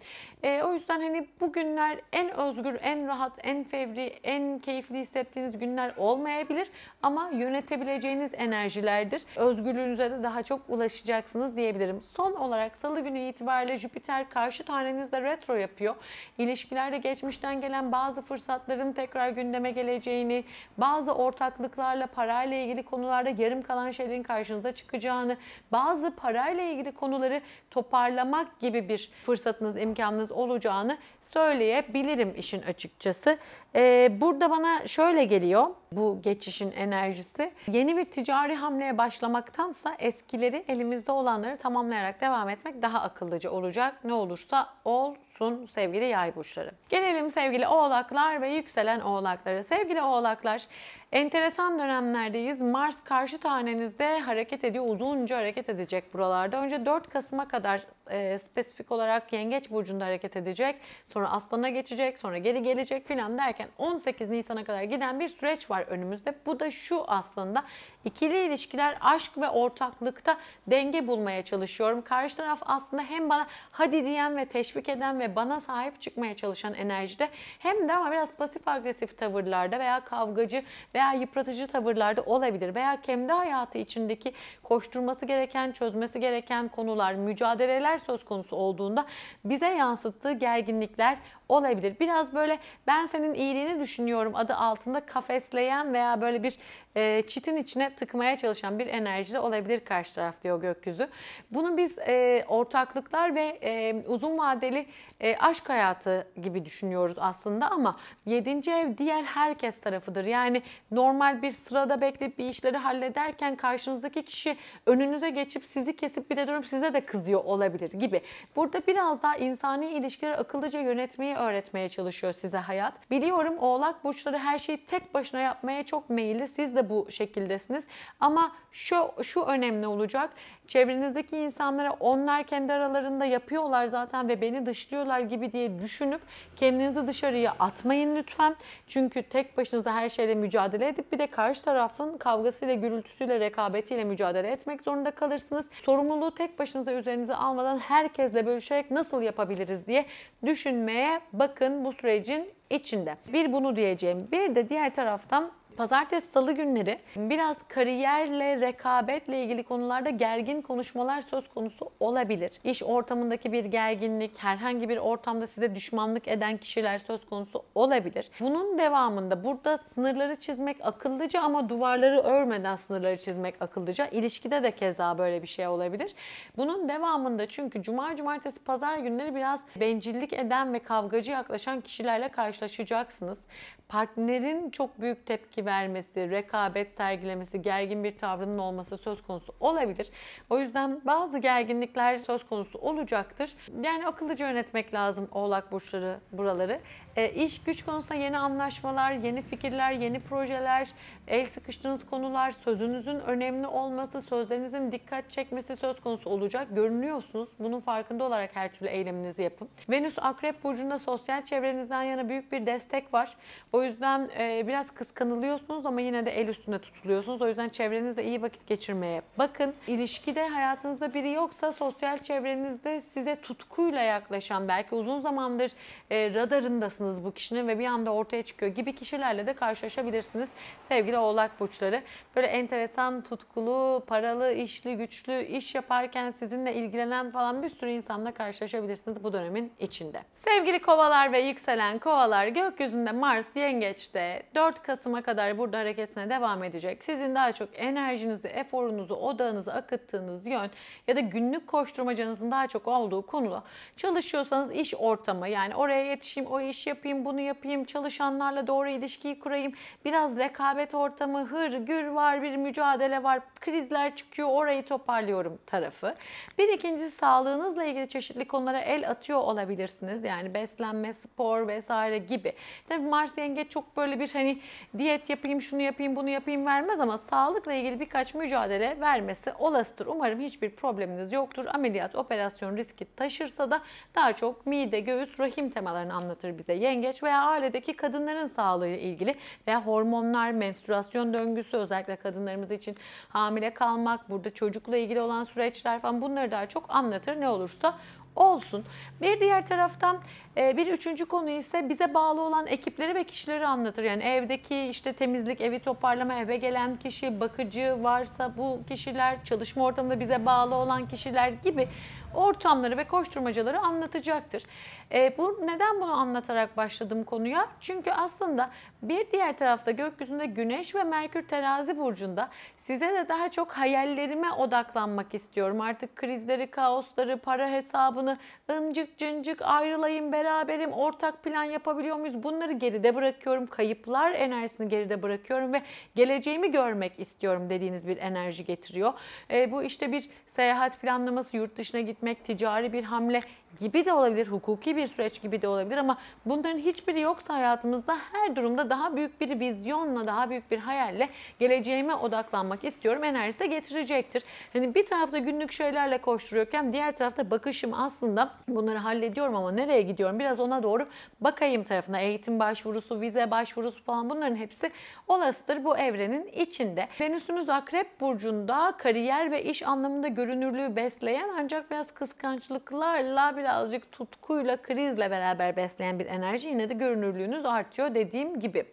E, o yüzden hani bugünler en özgür, en rahat, en fevri, en keyifli hissettiğiniz günler olmayabilir ama yönetebileceğiniz enerjilerdir. Özgürlüğünüze de daha çok ulaşacaksınız diyebilirim. Son olarak salı günü itibariyle Jüpiter karşı tanenizde retro yapıyor. İlişkilerde geçmişten gelen bazı fırsatların tekrar gündeme geleceğini, bazı ortaklıklarla parayla ilgili konularda yarım kalan şeylerin karşınıza çıkacağını, bazı parayla ilgili konuları toparlamak gibi bir fırsatınız, imkanınız olacağını söyleyebilirim işin açıkçası. Ee, burada bana şöyle geliyor bu geçişin enerjisi. Yeni bir ticari hamleye başlamaktansa eskileri elimizde olanları tamamlayarak devam etmek daha akıllıca olacak. Ne olursa olsun sevgili yay burçları. Gelelim sevgili oğlaklar ve yükselen oğlaklara. Sevgili oğlaklar Enteresan dönemlerdeyiz. Mars karşı tanenizde hareket ediyor. Uzunca hareket edecek buralarda. Önce 4 Kasım'a kadar e, spesifik olarak Yengeç Burcu'nda hareket edecek. Sonra Aslan'a geçecek, sonra geri gelecek filan derken 18 Nisan'a kadar giden bir süreç var önümüzde. Bu da şu aslında ikili ilişkiler, aşk ve ortaklıkta denge bulmaya çalışıyorum. Karşı taraf aslında hem bana hadi diyen ve teşvik eden ve bana sahip çıkmaya çalışan enerjide hem de ama biraz pasif agresif tavırlarda veya kavgacı veya yıpratıcı tavırlarda olabilir. Veya kendi hayatı içindeki koşturması gereken, çözmesi gereken konular, mücadeleler söz konusu olduğunda bize yansıttığı gerginlikler olabilir. Biraz böyle ben senin iyiliğini düşünüyorum adı altında kafesleyen veya böyle bir e, çitin içine tıkmaya çalışan bir enerji de olabilir karşı taraf diyor gökyüzü. Bunu biz e, ortaklıklar ve e, uzun vadeli e, aşk hayatı gibi düşünüyoruz aslında ama 7. ev diğer herkes tarafıdır. Yani normal bir sırada bekleyip bir işleri hallederken karşınızdaki kişi önünüze geçip sizi kesip bir de durum size de kızıyor olabilir gibi. Burada biraz daha insani ilişkileri akıllıca yönetmeyi öğretmeye çalışıyor size hayat. Biliyorum oğlak burçları her şeyi tek başına yapmaya çok meyilli. Siz de bu şekildesiniz. Ama şu, şu önemli olacak çevrenizdeki insanlara onlar kendi aralarında yapıyorlar zaten ve beni dışlıyorlar gibi diye düşünüp kendinizi dışarıya atmayın lütfen. Çünkü tek başınıza her şeyle mücadele edip bir de karşı tarafın kavgasıyla, gürültüsüyle, rekabetiyle mücadele etmek zorunda kalırsınız. Sorumluluğu tek başınıza üzerinize almadan herkesle bölüşerek nasıl yapabiliriz diye düşünmeye bakın bu sürecin içinde. Bir bunu diyeceğim. Bir de diğer taraftan Pazartesi, salı günleri biraz kariyerle, rekabetle ilgili konularda gergin konuşmalar söz konusu olabilir. İş ortamındaki bir gerginlik, herhangi bir ortamda size düşmanlık eden kişiler söz konusu olabilir. Bunun devamında burada sınırları çizmek akıllıca ama duvarları örmeden sınırları çizmek akıllıca. İlişkide de keza böyle bir şey olabilir. Bunun devamında çünkü cuma, cumartesi, pazar günleri biraz bencillik eden ve kavgacı yaklaşan kişilerle karşılaşacaksınız. Partnerin çok büyük tepki vermesi, rekabet sergilemesi, gergin bir tavrının olması söz konusu olabilir. O yüzden bazı gerginlikler söz konusu olacaktır. Yani akıllıca yönetmek lazım oğlak burçları buraları. E, iş güç konusunda yeni anlaşmalar, yeni fikirler, yeni projeler, el sıkıştığınız konular, sözünüzün önemli olması, sözlerinizin dikkat çekmesi söz konusu olacak. Görünüyorsunuz. Bunun farkında olarak her türlü eyleminizi yapın. Venüs Akrep Burcu'nda sosyal çevrenizden yana büyük bir destek var. O yüzden e, biraz kıskanılıyorsunuz ama yine de el üstünde tutuluyorsunuz. O yüzden çevrenizle iyi vakit geçirmeye bakın. İlişkide hayatınızda biri yoksa sosyal çevrenizde size tutkuyla yaklaşan belki uzun zamandır e, radarındasınız farkındasınız bu kişinin ve bir anda ortaya çıkıyor gibi kişilerle de karşılaşabilirsiniz sevgili oğlak burçları. Böyle enteresan, tutkulu, paralı, işli, güçlü, iş yaparken sizinle ilgilenen falan bir sürü insanla karşılaşabilirsiniz bu dönemin içinde. Sevgili kovalar ve yükselen kovalar gökyüzünde Mars yengeçte 4 Kasım'a kadar burada hareketine devam edecek. Sizin daha çok enerjinizi, eforunuzu, odağınızı akıttığınız yön ya da günlük koşturmacanızın daha çok olduğu konuda çalışıyorsanız iş ortamı yani oraya yetişeyim, o işi yapayım, bunu yapayım, çalışanlarla doğru ilişkiyi kurayım. Biraz rekabet ortamı, hır, gür var, bir mücadele var, krizler çıkıyor, orayı toparlıyorum tarafı. Bir ikincisi sağlığınızla ilgili çeşitli konulara el atıyor olabilirsiniz. Yani beslenme, spor vesaire gibi. Tabii Mars yenge çok böyle bir hani diyet yapayım, şunu yapayım, bunu yapayım vermez ama sağlıkla ilgili birkaç mücadele vermesi olasıdır. Umarım hiçbir probleminiz yoktur. Ameliyat, operasyon riski taşırsa da daha çok mide, göğüs, rahim temalarını anlatır bize yengeç veya ailedeki kadınların sağlığı ilgili veya hormonlar, menstruasyon döngüsü özellikle kadınlarımız için hamile kalmak, burada çocukla ilgili olan süreçler falan bunları daha çok anlatır ne olursa olsun. Bir diğer taraftan e, bir üçüncü konu ise bize bağlı olan ekipleri ve kişileri anlatır. Yani evdeki işte temizlik, evi toparlama, eve gelen kişi, bakıcı varsa bu kişiler, çalışma ortamında bize bağlı olan kişiler gibi ortamları ve koşturmacaları anlatacaktır. E, bu Neden bunu anlatarak başladım konuya? Çünkü aslında bir diğer tarafta gökyüzünde Güneş ve Merkür terazi burcunda size de daha çok hayallerime odaklanmak istiyorum. Artık krizleri, kaosları, para hesabını, ıncık cıncık ayrılayım, beraberim, ortak plan yapabiliyor muyuz? Bunları geride bırakıyorum. Kayıplar enerjisini geride bırakıyorum ve geleceğimi görmek istiyorum dediğiniz bir enerji getiriyor. E, bu işte bir seyahat planlaması, yurt dışına gitmek, ticari bir hamle gibi de olabilir, hukuki bir süreç gibi de olabilir ama bunların hiçbiri yoksa hayatımızda her durumda daha büyük bir vizyonla, daha büyük bir hayalle geleceğime odaklanmak istiyorum. Enerjisi de getirecektir. Hani bir tarafta günlük şeylerle koşturuyorken diğer tarafta bakışım aslında bunları hallediyorum ama nereye gidiyorum? Biraz ona doğru bakayım tarafına. Eğitim başvurusu, vize başvurusu falan bunların hepsi olasıdır bu evrenin içinde. Venüsümüz Akrep Burcu'nda kariyer ve iş anlamında görünürlüğü besleyen ancak biraz kıskançlıklarla biraz birazcık tutkuyla, krizle beraber besleyen bir enerji yine de görünürlüğünüz artıyor dediğim gibi.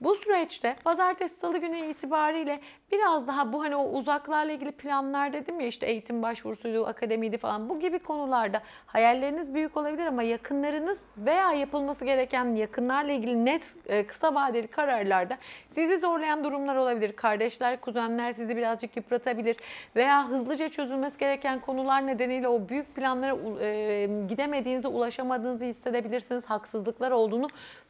Bu süreçte pazartesi salı günü itibariyle biraz daha bu hani o uzaklarla ilgili planlar dedim ya işte eğitim başvurusuydu, akademiydi falan bu gibi konularda hayalleriniz büyük olabilir ama yakınlarınız veya yapılması gereken yakınlarla ilgili net e, kısa vadeli kararlarda sizi zorlayan durumlar olabilir. Kardeşler, kuzenler sizi birazcık yıpratabilir veya hızlıca çözülmesi gereken konular nedeniyle o büyük planlara e, gidemediğinizi, ulaşamadığınızı hissedebilirsiniz. Haksızlıklar olduğunu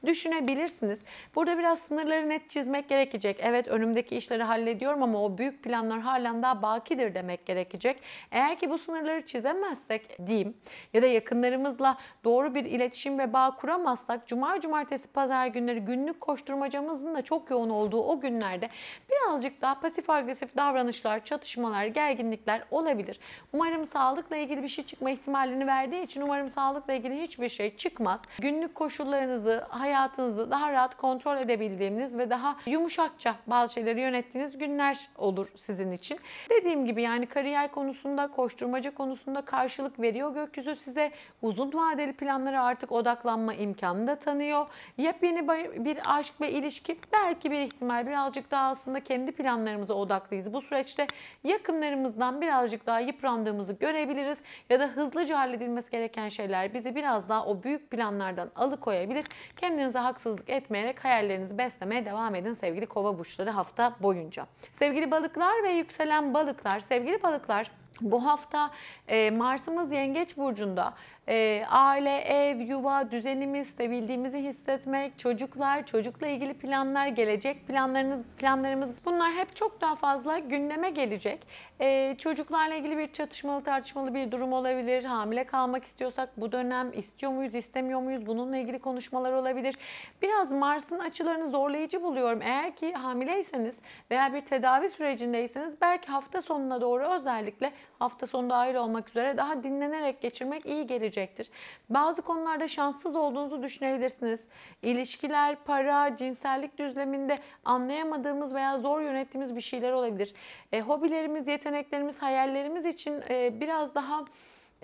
düşünebilirsiniz. Burada biraz sınırları net çizmek gerekecek. Evet önümdeki işleri hallediyorum ama o büyük planlar halen daha bakidir demek gerekecek. Eğer ki bu sınırları çizemezsek diyeyim ya da yakınlarımızla doğru bir iletişim ve bağ kuramazsak cuma, cumartesi, pazar günleri günlük koşturmacamızın da çok yoğun olduğu o günlerde birazcık daha pasif agresif davranışlar, çatışmalar, gerginlikler olabilir. Umarım sağlıkla ilgili bir şey çıkma ihtimalini verdiği için umarım sağlıkla ilgili hiçbir şey çıkmaz. Günlük koşullarınızı, hayatınızı hayatınızı daha rahat kontrol edebildiğiniz ve daha yumuşakça bazı şeyleri yönettiğiniz günler olur sizin için. Dediğim gibi yani kariyer konusunda, koşturmaca konusunda karşılık veriyor gökyüzü size. Uzun vadeli planlara artık odaklanma imkanı da tanıyor. Yepyeni bir aşk ve ilişki belki bir ihtimal birazcık daha aslında kendi planlarımıza odaklıyız. Bu süreçte yakınlarımızdan birazcık daha yıprandığımızı görebiliriz ya da hızlıca halledilmesi gereken şeyler bizi biraz daha o büyük planlardan alıkoyabilir. Kendi Kendinize haksızlık etmeyerek hayallerinizi beslemeye devam edin sevgili kova burçları hafta boyunca. Sevgili balıklar ve yükselen balıklar, sevgili balıklar bu hafta e, Mars'ımız Yengeç Burcu'nda e, aile, ev, yuva, düzenimiz, sevildiğimizi hissetmek, çocuklar, çocukla ilgili planlar, gelecek planlarınız, planlarımız bunlar hep çok daha fazla gündeme gelecek. E, çocuklarla ilgili bir çatışmalı tartışmalı bir durum olabilir. Hamile kalmak istiyorsak bu dönem istiyor muyuz, istemiyor muyuz? Bununla ilgili konuşmalar olabilir. Biraz Mars'ın açılarını zorlayıcı buluyorum. Eğer ki hamileyseniz veya bir tedavi sürecindeyseniz belki hafta sonuna doğru özellikle hafta sonu dahil olmak üzere daha dinlenerek geçirmek iyi gelecektir. Bazı konularda şanssız olduğunuzu düşünebilirsiniz. İlişkiler, para, cinsellik düzleminde anlayamadığımız veya zor yönettiğimiz bir şeyler olabilir. E, hobilerimiz, yeteneklerimiz, hayallerimiz için e, biraz daha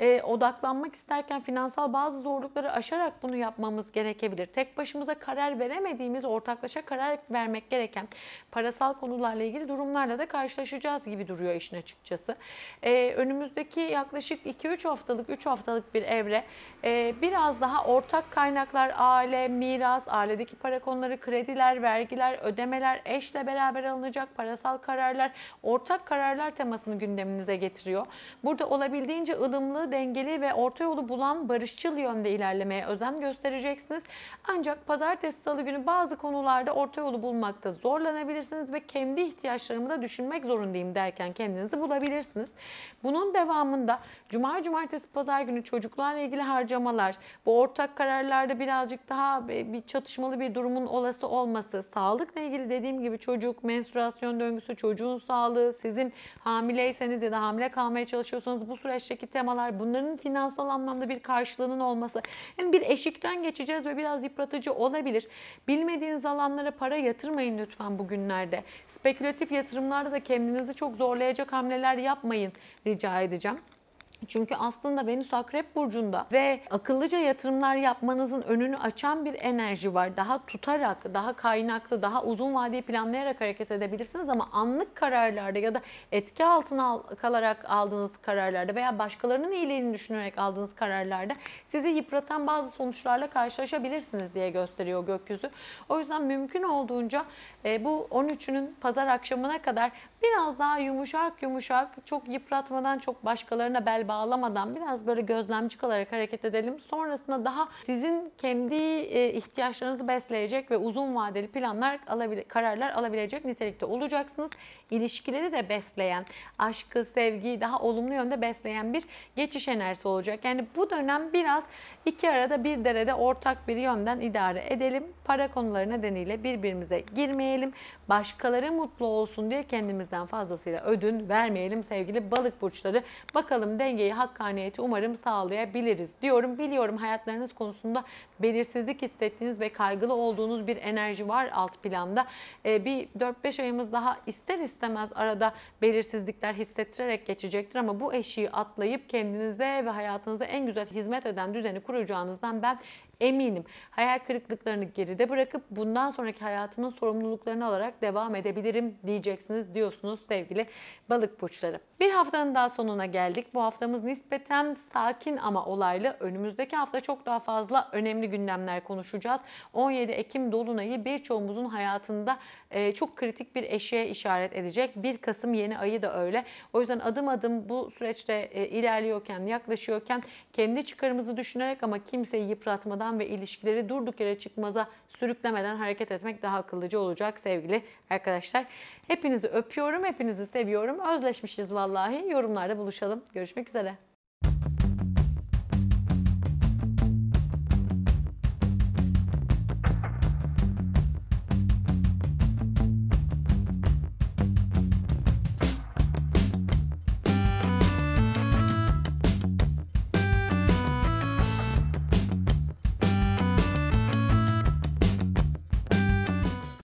e, odaklanmak isterken finansal bazı zorlukları aşarak bunu yapmamız gerekebilir. Tek başımıza karar veremediğimiz, ortaklaşa karar vermek gereken parasal konularla ilgili durumlarla da karşılaşacağız gibi duruyor işin açıkçası. E, önümüzdeki yaklaşık 2-3 haftalık, 3 haftalık bir evre e, biraz daha ortak kaynaklar, aile, miras, ailedeki para konuları, krediler, vergiler, ödemeler, eşle beraber alınacak parasal kararlar, ortak kararlar temasını gündeminize getiriyor. Burada olabildiğince ılımlı, dengeli ve orta yolu bulan barışçıl yönde ilerlemeye özen göstereceksiniz. Ancak pazartesi salı günü bazı konularda orta yolu bulmakta zorlanabilirsiniz ve kendi ihtiyaçlarımı da düşünmek zorundayım derken kendinizi bulabilirsiniz. Bunun devamında cuma, cumartesi, pazar günü çocuklarla ilgili harcamalar, bu ortak kararlarda birazcık daha bir çatışmalı bir durumun olası olması, sağlıkla ilgili dediğim gibi çocuk, menstruasyon döngüsü, çocuğun sağlığı, sizin hamileyseniz ya da hamile kalmaya çalışıyorsanız bu süreçteki temalar bunlar, bunların finansal anlamda bir karşılığının olması. Yani bir eşikten geçeceğiz ve biraz yıpratıcı olabilir. Bilmediğiniz alanlara para yatırmayın lütfen bugünlerde. Spekülatif yatırımlarda da kendinizi çok zorlayacak hamleler yapmayın rica edeceğim. Çünkü aslında Venüs Akrep Burcu'nda ve akıllıca yatırımlar yapmanızın önünü açan bir enerji var. Daha tutarak, daha kaynaklı, daha uzun vadeli planlayarak hareket edebilirsiniz ama anlık kararlarda ya da etki altına kalarak aldığınız kararlarda veya başkalarının iyiliğini düşünerek aldığınız kararlarda sizi yıpratan bazı sonuçlarla karşılaşabilirsiniz diye gösteriyor gökyüzü. O yüzden mümkün olduğunca e, bu 13'ünün pazar akşamına kadar biraz daha yumuşak yumuşak çok yıpratmadan çok başkalarına bel bağlamadan biraz böyle gözlemci olarak hareket edelim. Sonrasında daha sizin kendi e, ihtiyaçlarınızı besleyecek ve uzun vadeli planlar alabile kararlar alabilecek nitelikte olacaksınız. İlişkileri de besleyen, aşkı, sevgiyi daha olumlu yönde besleyen bir geçiş enerjisi olacak. Yani bu dönem biraz İki arada bir derede ortak bir yönden idare edelim. Para konuları nedeniyle birbirimize girmeyelim. Başkaları mutlu olsun diye kendimizden fazlasıyla ödün vermeyelim sevgili balık burçları. Bakalım dengeyi, hakkaniyeti umarım sağlayabiliriz diyorum. Biliyorum hayatlarınız konusunda belirsizlik hissettiğiniz ve kaygılı olduğunuz bir enerji var alt planda. Ee, bir 4-5 ayımız daha ister istemez arada belirsizlikler hissettirerek geçecektir ama bu eşiği atlayıp kendinize ve hayatınıza en güzel hizmet eden düzeni kuracağınızdan ben Eminim hayal kırıklıklarını geride bırakıp bundan sonraki hayatımın sorumluluklarını alarak devam edebilirim diyeceksiniz diyorsunuz sevgili balık burçları. Bir haftanın daha sonuna geldik. Bu haftamız nispeten sakin ama olaylı. Önümüzdeki hafta çok daha fazla önemli gündemler konuşacağız. 17 Ekim Dolunay'ı birçoğumuzun hayatında e, çok kritik bir eşiğe işaret edecek. 1 Kasım yeni ayı da öyle. O yüzden adım adım bu süreçte e, ilerliyorken, yaklaşıyorken kendi çıkarımızı düşünerek ama kimseyi yıpratmadan kaygıdan ve ilişkileri durduk yere çıkmaza sürüklemeden hareket etmek daha akıllıca olacak sevgili arkadaşlar. Hepinizi öpüyorum, hepinizi seviyorum. Özleşmişiz vallahi. Yorumlarda buluşalım. Görüşmek üzere.